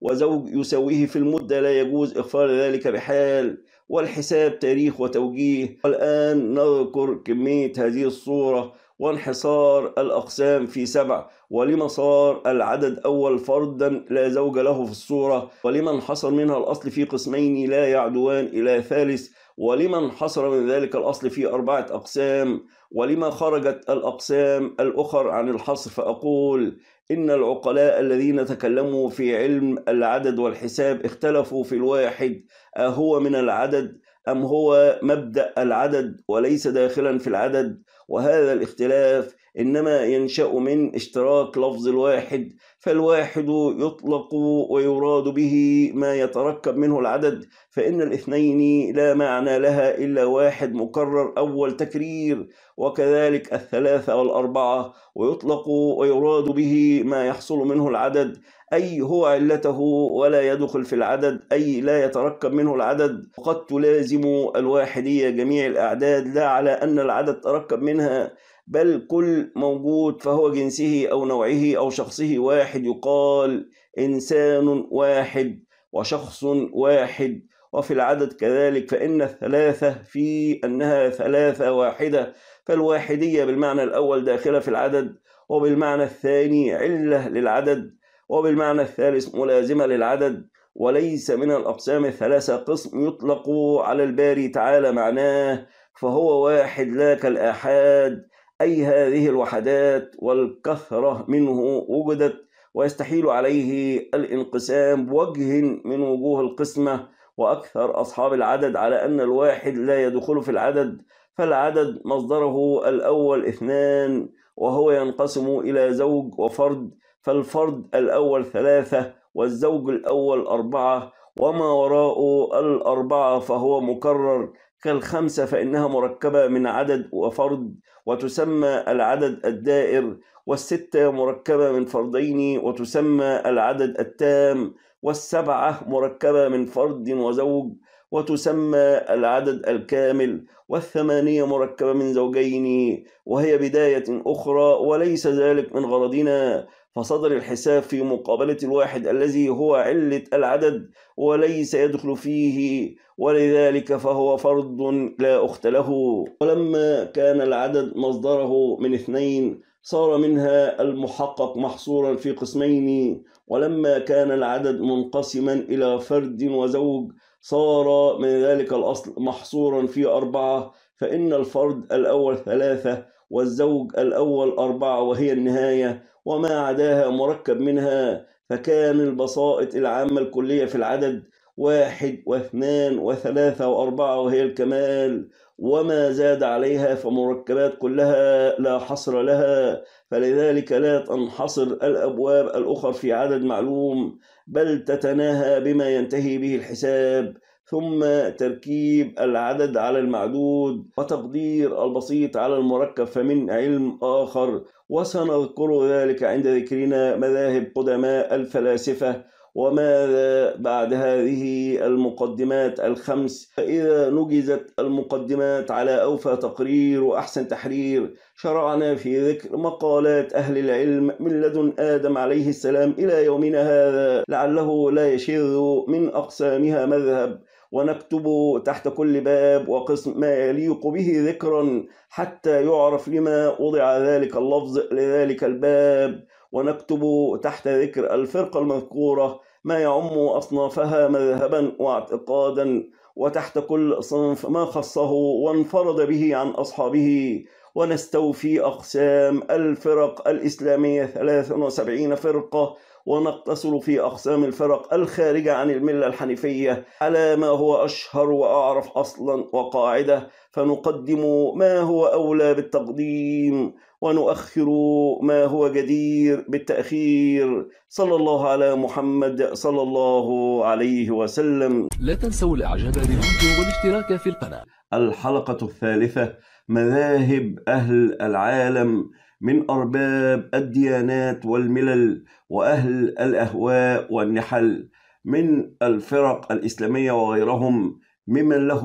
وزوج يسويه في المدة لا يجوز إغفال ذلك بحال والحساب تاريخ وتوجيه والآن نذكر كمية هذه الصورة وانحصار الأقسام في سبع ولما صار العدد أول فردا لا زوج له في الصورة ولما انحصر منها الأصل في قسمين لا يعدوان إلى ثالث ولما انحصر من ذلك الأصل في أربعة أقسام ولما خرجت الأقسام الأخر عن الحصر فأقول إن العقلاء الذين تكلموا في علم العدد والحساب اختلفوا في الواحد أهو من العدد أم هو مبدأ العدد وليس داخلا في العدد وهذا الاختلاف إنما ينشأ من اشتراك لفظ الواحد فالواحد يطلق ويراد به ما يتركب منه العدد فإن الاثنين لا معنى لها إلا واحد مكرر أول تكرير وكذلك الثلاثة والأربعة ويطلق ويراد به ما يحصل منه العدد أي هو علته ولا يدخل في العدد أي لا يتركب منه العدد وقد تلازم الواحدية جميع الأعداد لا على أن العدد تركب منها بل كل موجود فهو جنسه أو نوعه أو شخصه واحد يقال إنسان واحد وشخص واحد وفي العدد كذلك فإن الثلاثة في أنها ثلاثة واحدة فالواحدية بالمعنى الأول داخلة في العدد وبالمعنى الثاني علة للعدد وبالمعنى الثالث ملازمة للعدد وليس من الأقسام الثلاثة قسم يطلق على الباري تعالى معناه فهو واحد لا كالآحاد أي هذه الوحدات والكثرة منه وجدت ويستحيل عليه الانقسام بوجه من وجوه القسمة وأكثر أصحاب العدد على أن الواحد لا يدخل في العدد فالعدد مصدره الأول اثنان وهو ينقسم إلى زوج وفرد فالفرد الأول ثلاثة والزوج الأول أربعة وما وراء الأربعة فهو مكرر كالخمسة فإنها مركبة من عدد وفرد وتسمى العدد الدائر والستة مركبة من فردين وتسمى العدد التام والسبعة مركبة من فرد وزوج وتسمى العدد الكامل والثمانية مركبة من زوجين وهي بداية أخرى وليس ذلك من غرضنا فصدر الحساب في مقابلة الواحد الذي هو علة العدد وليس يدخل فيه ولذلك فهو فرض لا أخت له ولما كان العدد مصدره من اثنين صار منها المحقق محصورا في قسمين ولما كان العدد منقسما إلى فرد وزوج صار من ذلك الأصل محصورا في أربعة فإن الفرد الأول ثلاثة والزوج الأول أربعة وهي النهاية وما عداها مركب منها فكان البسائط العامة الكلية في العدد واحد واثنان وثلاثة وأربعة وهي الكمال وما زاد عليها فمركبات كلها لا حصر لها فلذلك لا تنحصر الأبواب الأخر في عدد معلوم بل تتناهى بما ينتهي به الحساب ثم تركيب العدد على المعدود وتقدير البسيط على المركب فمن علم آخر وسنذكر ذلك عند ذكرنا مذاهب قدماء الفلاسفة وماذا بعد هذه المقدمات الخمس إذا نجزت المقدمات على أوفى تقرير وأحسن تحرير شرعنا في ذكر مقالات أهل العلم من لدن آدم عليه السلام إلى يومنا هذا لعله لا يشذ من أقسامها مذهب ونكتب تحت كل باب وقسم ما يليق به ذكرا حتى يعرف لما وضع ذلك اللفظ لذلك الباب ونكتب تحت ذكر الفرقة المذكورة ما يعم أصنافها مذهبا واعتقادا وتحت كل صنف ما خصه وانفرد به عن أصحابه ونستوفي أقسام الفرق الإسلامية 73 فرقة ونقتصر في أقسام الفرق الخارجة عن الملة الحنيفية على ما هو أشهر وأعرف أصلا وقاعدة فنقدم ما هو أولى بالتقديم ونؤخر ما هو جدير بالتأخير صلى الله على محمد صلى الله عليه وسلم لا تنسوا الإعجاب بالفيديو والاشتراك في القناة الحلقة الثالثة مذاهب أهل العالم من أرباب الديانات والملل وأهل الأهواء والنحل من الفرق الإسلامية وغيرهم ممن له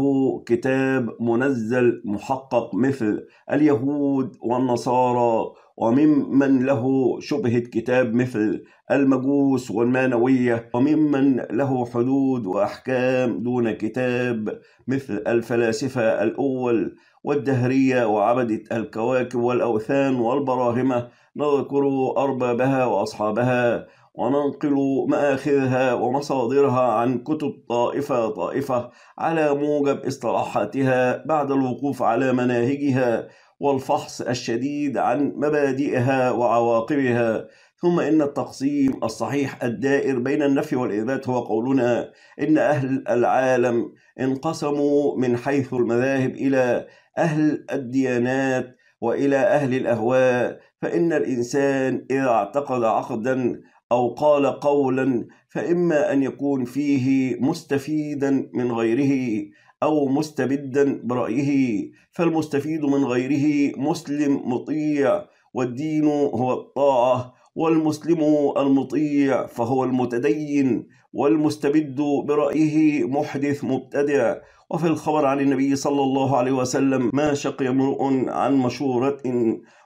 كتاب منزل محقق مثل اليهود والنصارى وممن له شبهة كتاب مثل المجوس والمانوية وممن له حدود وأحكام دون كتاب مثل الفلاسفة الأول والدهرية وعبدة الكواكب والأوثان والبراهمة نذكر أربابها وأصحابها وننقل مآخذها ومصادرها عن كتب طائفة طائفة على موجب اصطلاحاتها بعد الوقوف على مناهجها والفحص الشديد عن مبادئها وعواقبها ثم إن التقسيم الصحيح الدائر بين النفي والإثبات هو قولنا إن أهل العالم انقسموا من حيث المذاهب إلى أهل الديانات وإلى أهل الأهواء فإن الإنسان إذا اعتقد عقدا أو قال قولا فإما أن يكون فيه مستفيدا من غيره أو مستبدا برأيه فالمستفيد من غيره مسلم مطيع والدين هو الطاعة والمسلم المطيع فهو المتدين والمستبد برأيه محدث مبتدع وفي الخبر عن النبي صلى الله عليه وسلم ما شقي امرؤ عن مشورة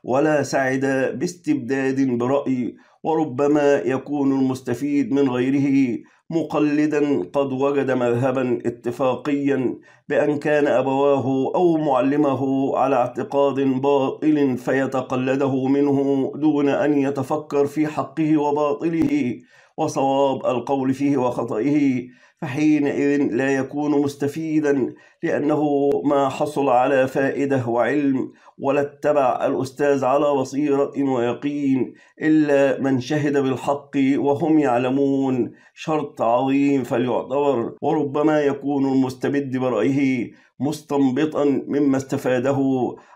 ولا سعد باستبداد برأي وربما يكون المستفيد من غيره مقلدا قد وجد مذهبا اتفاقيا بأن كان أبواه أو معلمه على اعتقاد باطل فيتقلده منه دون أن يتفكر في حقه وباطله وصواب القول فيه وخطئه فحينئذ لا يكون مستفيدا لأنه ما حصل على فائدة وعلم ولا اتبع الأستاذ على بصيرة ويقين إلا من شهد بالحق وهم يعلمون شرط عظيم فليعتبر وربما يكون المستبد برأيه مستنبطا مما استفاده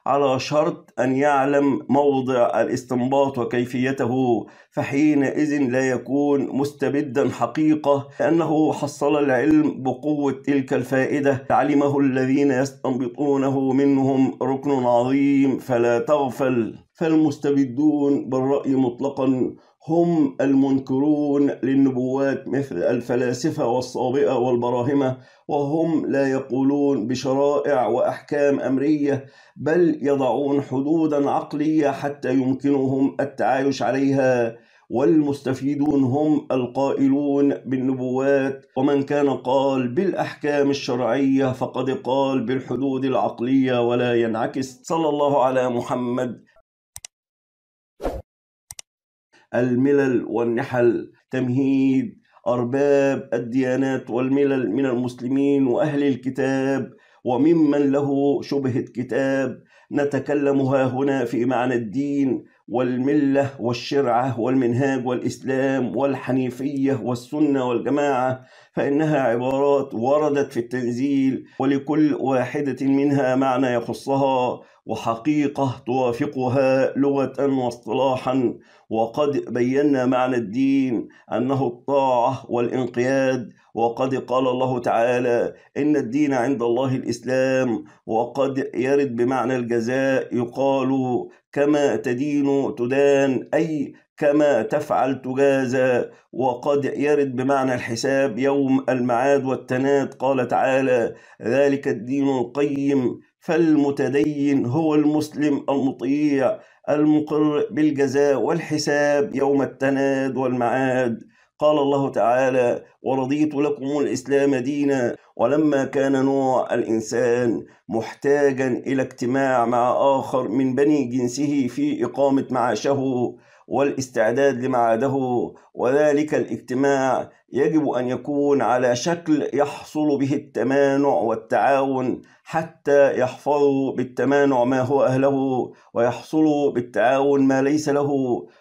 على شرط أن يعلم موضع الاستنباط وكيفيته فحينئذ لا يكون مستبدا حقيقة لأنه حصل العلم بقوة تلك الفائدة علمه الذين يستنبطونه منهم ركن عظيم فلا تغفل فالمستبدون بالرأي مطلقا هم المنكرون للنبوات مثل الفلاسفة والصابئة والبراهمة وهم لا يقولون بشرائع وأحكام أمرية بل يضعون حدودا عقلية حتى يمكنهم التعايش عليها والمستفيدون هم القائلون بالنبوات ومن كان قال بالأحكام الشرعية فقد قال بالحدود العقلية ولا ينعكس صلى الله على محمد الملل والنحل تمهيد أرباب الديانات والملل من المسلمين وأهل الكتاب وممن له شبهة كتاب نتكلمها هنا في معنى الدين والملة والشرعة والمنهاج والإسلام والحنيفية والسنة والجماعة فإنها عبارات وردت في التنزيل ولكل واحدة منها معنى يخصها وحقيقة توافقها لغة واصطلاحا وقد بينا معنى الدين أنه الطاعة والانقياد وقد قال الله تعالى إن الدين عند الله الإسلام وقد يرد بمعنى الجزاء يقال كما تدين تدان أي كما تفعل تجازى وقد يرد بمعنى الحساب يوم المعاد والتناد قال تعالى ذلك الدين القيم فالمتدين هو المسلم المطيع المقر بالجزاء والحساب يوم التناد والمعاد قال الله تعالى ورضيت لكم الإسلام دينا ولما كان نوع الإنسان محتاجا إلى اجتماع مع آخر من بني جنسه في إقامة معاشه والاستعداد لما عاده وذلك الاجتماع يجب أن يكون على شكل يحصل به التمانع والتعاون حتى يحفظوا بالتمانع ما هو أهله ويحصلوا بالتعاون ما ليس له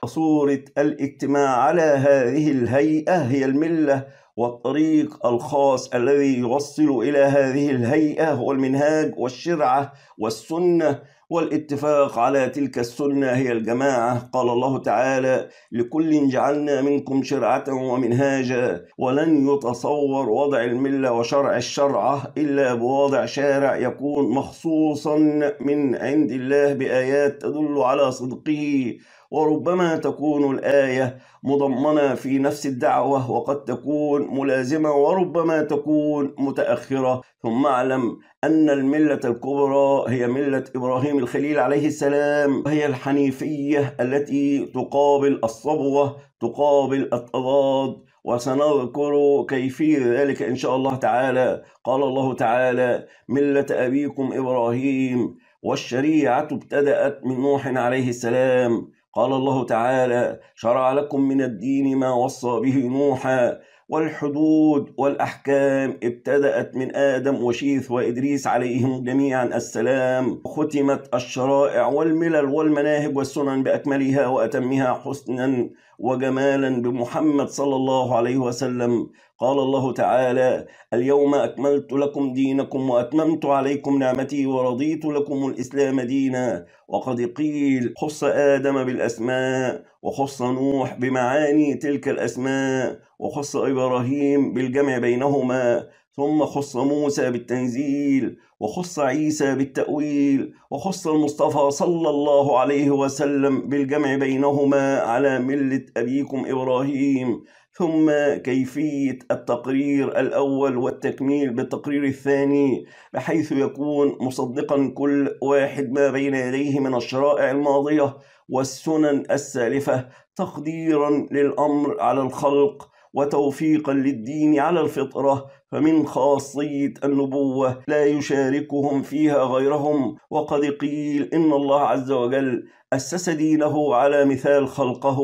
صورة الاجتماع على هذه الهيئة هي الملة والطريق الخاص الذي يوصل إلى هذه الهيئة هو المنهاج والشرعة والسنة والاتفاق على تلك السنة هي الجماعة قال الله تعالى لكل جعلنا منكم شرعة ومنهاجا ولن يتصور وضع الملة وشرع الشرعة إلا بوضع شارع يكون مخصوصا من عند الله بآيات تدل على صدقه وربما تكون الآية مضمنة في نفس الدعوة وقد تكون ملازمة وربما تكون متأخرة ثم اعلم أن الملة الكبرى هي ملة إبراهيم الخليل عليه السلام هي الحنيفية التي تقابل الصبوة تقابل التضاد وسنذكر كيفية ذلك إن شاء الله تعالى قال الله تعالى ملة أبيكم إبراهيم والشريعة ابتدأت من نوح عليه السلام قال الله تعالى شرع لكم من الدين ما وصى به نوحا والحدود والأحكام ابتدأت من آدم وشيث وإدريس عليهم جميعا السلام ختمت الشرائع والملل والمناهج والسنن بأكملها وأتمها حسنا وجمالا بمحمد صلى الله عليه وسلم قال الله تعالى اليوم أكملت لكم دينكم وأتممت عليكم نعمتي ورضيت لكم الإسلام دينا وقد قيل خص آدم بالأسماء وخص نوح بمعاني تلك الأسماء وخص إبراهيم بالجمع بينهما ثم خص موسى بالتنزيل وخص عيسى بالتأويل وخص المصطفى صلى الله عليه وسلم بالجمع بينهما على ملة أبيكم إبراهيم ثم كيفية التقرير الأول والتكميل بالتقرير الثاني بحيث يكون مصدقا كل واحد ما بين يديه من الشرائع الماضية والسنن السالفة تقديرا للأمر على الخلق وتوفيقا للدين على الفطرة فمن خاصية النبوة لا يشاركهم فيها غيرهم وقد قيل إن الله عز وجل أسس دينه على مثال خلقه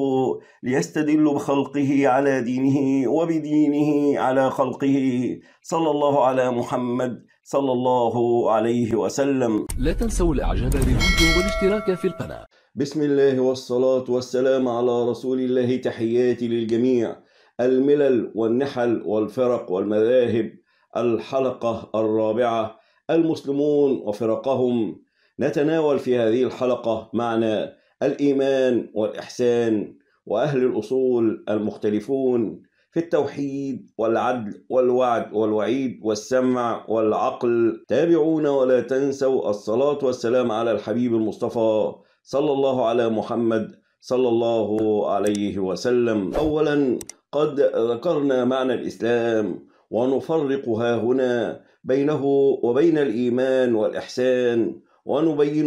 ليستدل بخلقه على دينه وبدينه على خلقه صلى الله على محمد صلى الله عليه وسلم لا تنسوا الإعجاب بالفيديو والاشتراك في القناة بسم الله والصلاة والسلام على رسول الله تحياتي للجميع الملل والنحل والفرق والمذاهب الحلقة الرابعة المسلمون وفرقهم نتناول في هذه الحلقة معنى الإيمان والإحسان وأهل الأصول المختلفون في التوحيد والعدل والوعد والوعيد والسمع والعقل تابعونا ولا تنسوا الصلاة والسلام على الحبيب المصطفى صلى الله على محمد صلى الله عليه وسلم أولا قد ذكرنا معنى الإسلام ونفرق ها هنا بينه وبين الإيمان والإحسان ونبين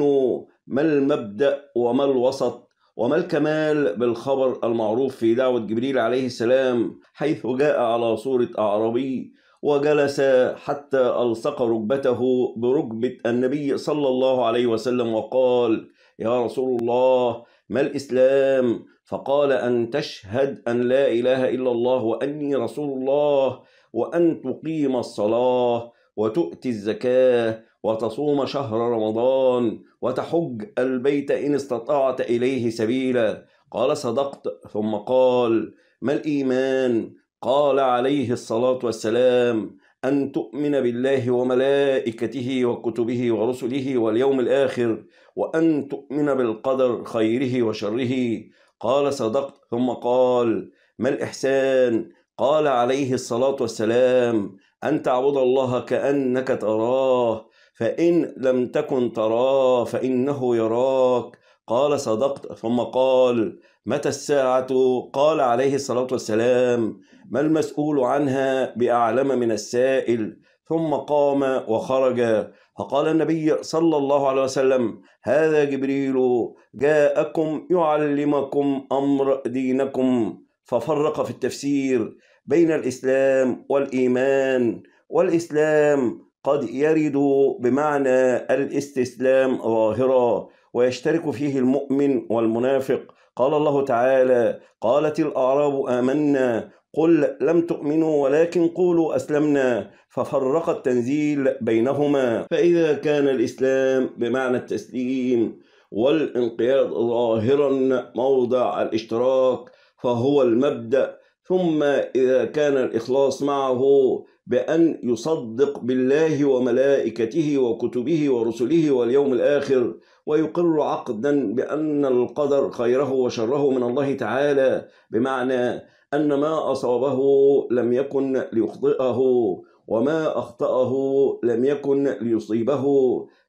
ما المبدأ وما الوسط وما الكمال بالخبر المعروف في دعوة جبريل عليه السلام حيث جاء على صورة أعرابي وجلس حتى ألصق ركبته بركبة النبي صلى الله عليه وسلم وقال يا رسول الله ما الإسلام فقال أن تشهد أن لا إله إلا الله وأني رسول الله وأن تقيم الصلاة وتؤتي الزكاة وتصوم شهر رمضان وتحج البيت إن استطعت إليه سبيلا قال صدقت ثم قال ما الإيمان قال عليه الصلاة والسلام أن تؤمن بالله وملائكته وكتبه ورسله واليوم الآخر وأن تؤمن بالقدر خيره وشره قال صدقت ثم قال ما الإحسان قال عليه الصلاة والسلام أن تعبد الله كأنك تراه فإن لم تكن تراه فإنه يراك قال صدقت ثم قال متى الساعة قال عليه الصلاة والسلام ما المسؤول عنها بأعلم من السائل ثم قام وخرج فقال النبي صلى الله عليه وسلم هذا جبريل جاءكم يعلمكم أمر دينكم ففرق في التفسير بين الإسلام والإيمان والإسلام قد يرد بمعنى الاستسلام ظاهرا ويشترك فيه المؤمن والمنافق قال الله تعالى قالت الأعراب آمنا قل لم تؤمنوا ولكن قولوا أسلمنا ففرق التنزيل بينهما فإذا كان الإسلام بمعنى التسليم والانقياد ظاهرا موضع الاشتراك فهو المبدأ ثم إذا كان الإخلاص معه بأن يصدق بالله وملائكته وكتبه ورسله واليوم الآخر ويقر عقدا بأن القدر خيره وشره من الله تعالى بمعنى أن ما أصابه لم يكن ليخطئه وما أخطأه لم يكن ليصيبه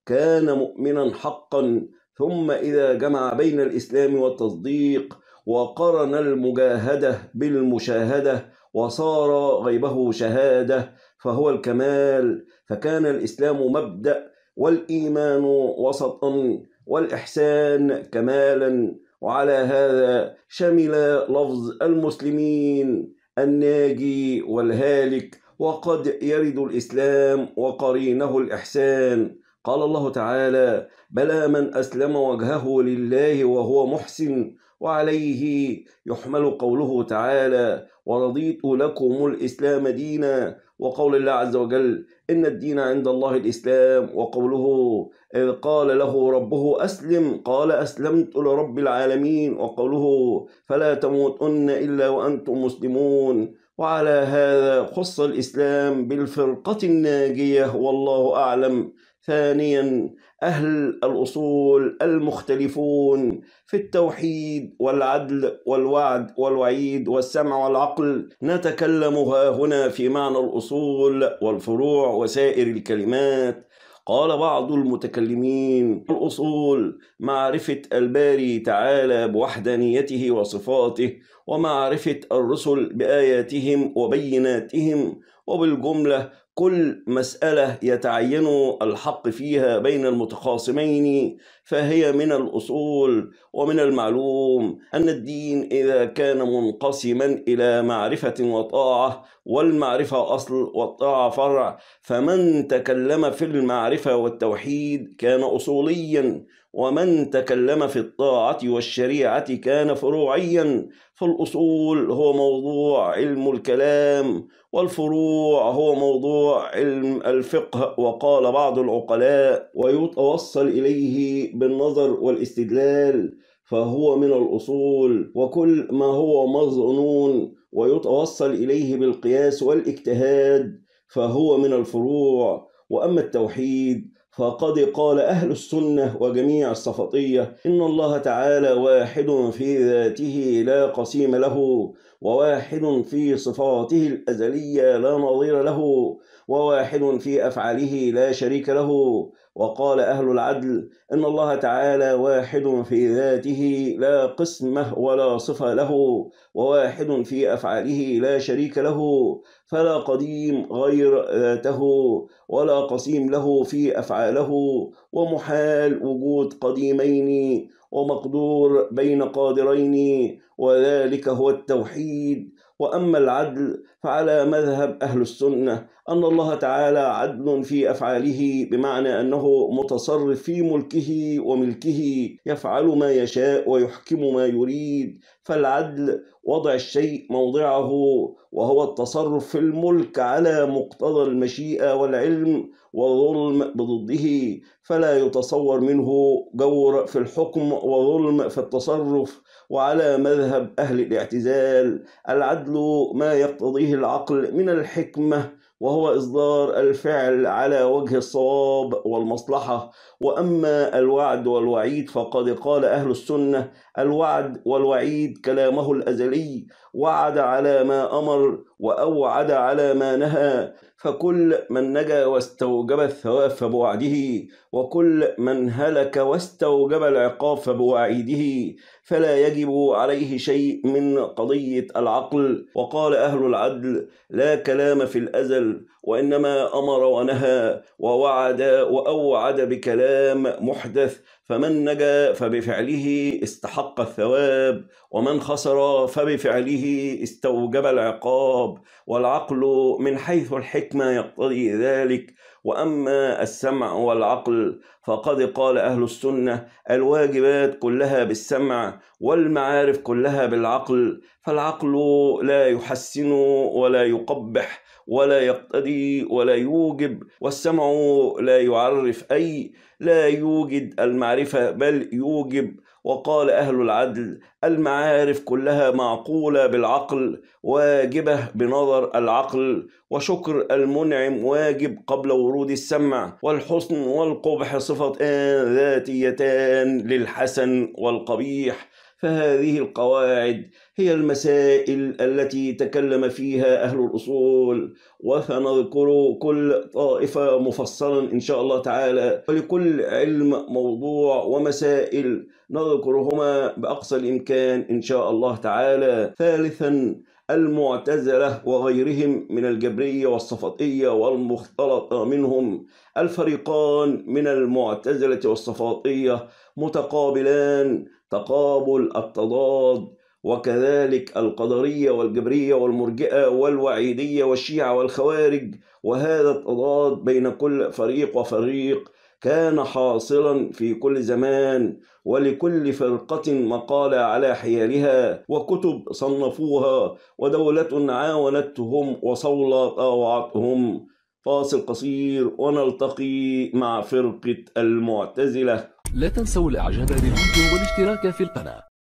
كان مؤمنا حقا ثم إذا جمع بين الإسلام والتصديق وقرن المجاهدة بالمشاهدة وصار غيبه شهادة فهو الكمال فكان الإسلام مبدأ والإيمان وسطا والإحسان كمالا وعلى هذا شمل لفظ المسلمين الناجي والهالك وقد يرد الإسلام وقرينه الإحسان قال الله تعالى بلى من أسلم وجهه لله وهو محسن وعليه يحمل قوله تعالى ورضيت لكم الإسلام دينا وقول الله عز وجل إن الدين عند الله الإسلام وقوله إذ قال له ربه أسلم قال أسلمت لرب العالمين وقوله فلا تموتن إلا وأنتم مسلمون وعلى هذا خص الإسلام بالفرقة الناجية والله أعلم ثانيا أهل الأصول المختلفون في التوحيد والعدل والوعد والوعيد والسمع والعقل نتكلم ها هنا في معنى الأصول والفروع وسائر الكلمات قال بعض المتكلمين الأصول معرفة الباري تعالى بوحدانيته وصفاته ومعرفة الرسل بآياتهم وبيناتهم وبالجملة كل مسألة يتعين الحق فيها بين المتخاصمين فهي من الأصول ومن المعلوم أن الدين إذا كان منقسما إلى معرفة وطاعة والمعرفة أصل والطاعة فرع فمن تكلم في المعرفة والتوحيد كان أصوليا ومن تكلم في الطاعة والشريعة كان فروعيا فالأصول هو موضوع علم الكلام والفروع هو موضوع علم الفقه وقال بعض العقلاء ويتوصل إليه بالنظر والاستدلال فهو من الأصول وكل ما هو مظنون ويتوصل إليه بالقياس والاجتهاد فهو من الفروع وأما التوحيد فقد قال أهل السنة وجميع الصفطية إن الله تعالى واحد في ذاته لا قسيم له وواحد في صفاته الأزلية لا نظير له وواحد في أفعاله لا شريك له وقال أهل العدل إن الله تعالى واحد في ذاته لا قسمة ولا صفة له وواحد في أفعاله لا شريك له فلا قديم غير ذاته ولا قسيم له في أفعاله ومحال وجود قديمين ومقدور بين قادرين وذلك هو التوحيد وأما العدل فعلى مذهب أهل السنة أن الله تعالى عدل في أفعاله بمعنى أنه متصرف في ملكه وملكه يفعل ما يشاء ويحكم ما يريد فالعدل وضع الشيء موضعه وهو التصرف في الملك على مقتضى المشيئة والعلم وظلم بضده فلا يتصور منه جور في الحكم وظلم في التصرف وعلى مذهب أهل الاعتزال العدل ما يقتضيه العقل من الحكمة وهو إصدار الفعل على وجه الصواب والمصلحة وأما الوعد والوعيد فقد قال أهل السنة الوعد والوعيد كلامه الأزلي وعد على ما أمر وأوعد على ما نهى فكل من نجا واستوجب الثواب فبوعده وكل من هلك واستوجب العقاب فبوعيده فلا يجب عليه شيء من قضية العقل وقال أهل العدل لا كلام في الأزل وإنما أمر ونهى ووعد وأوعد بكلام كلام محدث فمن نجا فبفعله استحق الثواب ومن خسر فبفعله استوجب العقاب والعقل من حيث الحكمة يقتضي ذلك وأما السمع والعقل فقد قال أهل السنة الواجبات كلها بالسمع والمعارف كلها بالعقل فالعقل لا يحسن ولا يقبح ولا يقتدي ولا يوجب والسمع لا يعرف أي لا يوجد المعرفة بل يوجب وقال أهل العدل المعارف كلها معقولة بالعقل واجبة بنظر العقل وشكر المنعم واجب قبل ورود السمع والحسن والقبح صفتان ذاتيتان للحسن والقبيح فهذه القواعد هي المسائل التي تكلم فيها أهل الأصول وسنذكر كل طائفة مفصلا إن شاء الله تعالى ولكل علم موضوع ومسائل نذكرهما بأقصى الإمكان إن شاء الله تعالى ثالثا المعتزلة وغيرهم من الجبرية والصفاتية والمختلطة منهم الفريقان من المعتزلة والصفاتية متقابلان تقابل التضاد وكذلك القدرية والجبرية والمرجئة والوعيدية والشيعة والخوارج وهذا التضاد بين كل فريق وفريق كان حاصلا في كل زمان ولكل فرقة مقالة على حيالها وكتب صنفوها ودولة عاونتهم وصولة طاوعتهم فاصل قصير ونلتقي مع فرقة المعتزلة لا تنسوا الإعجاب بالفيديو والاشتراك في القناة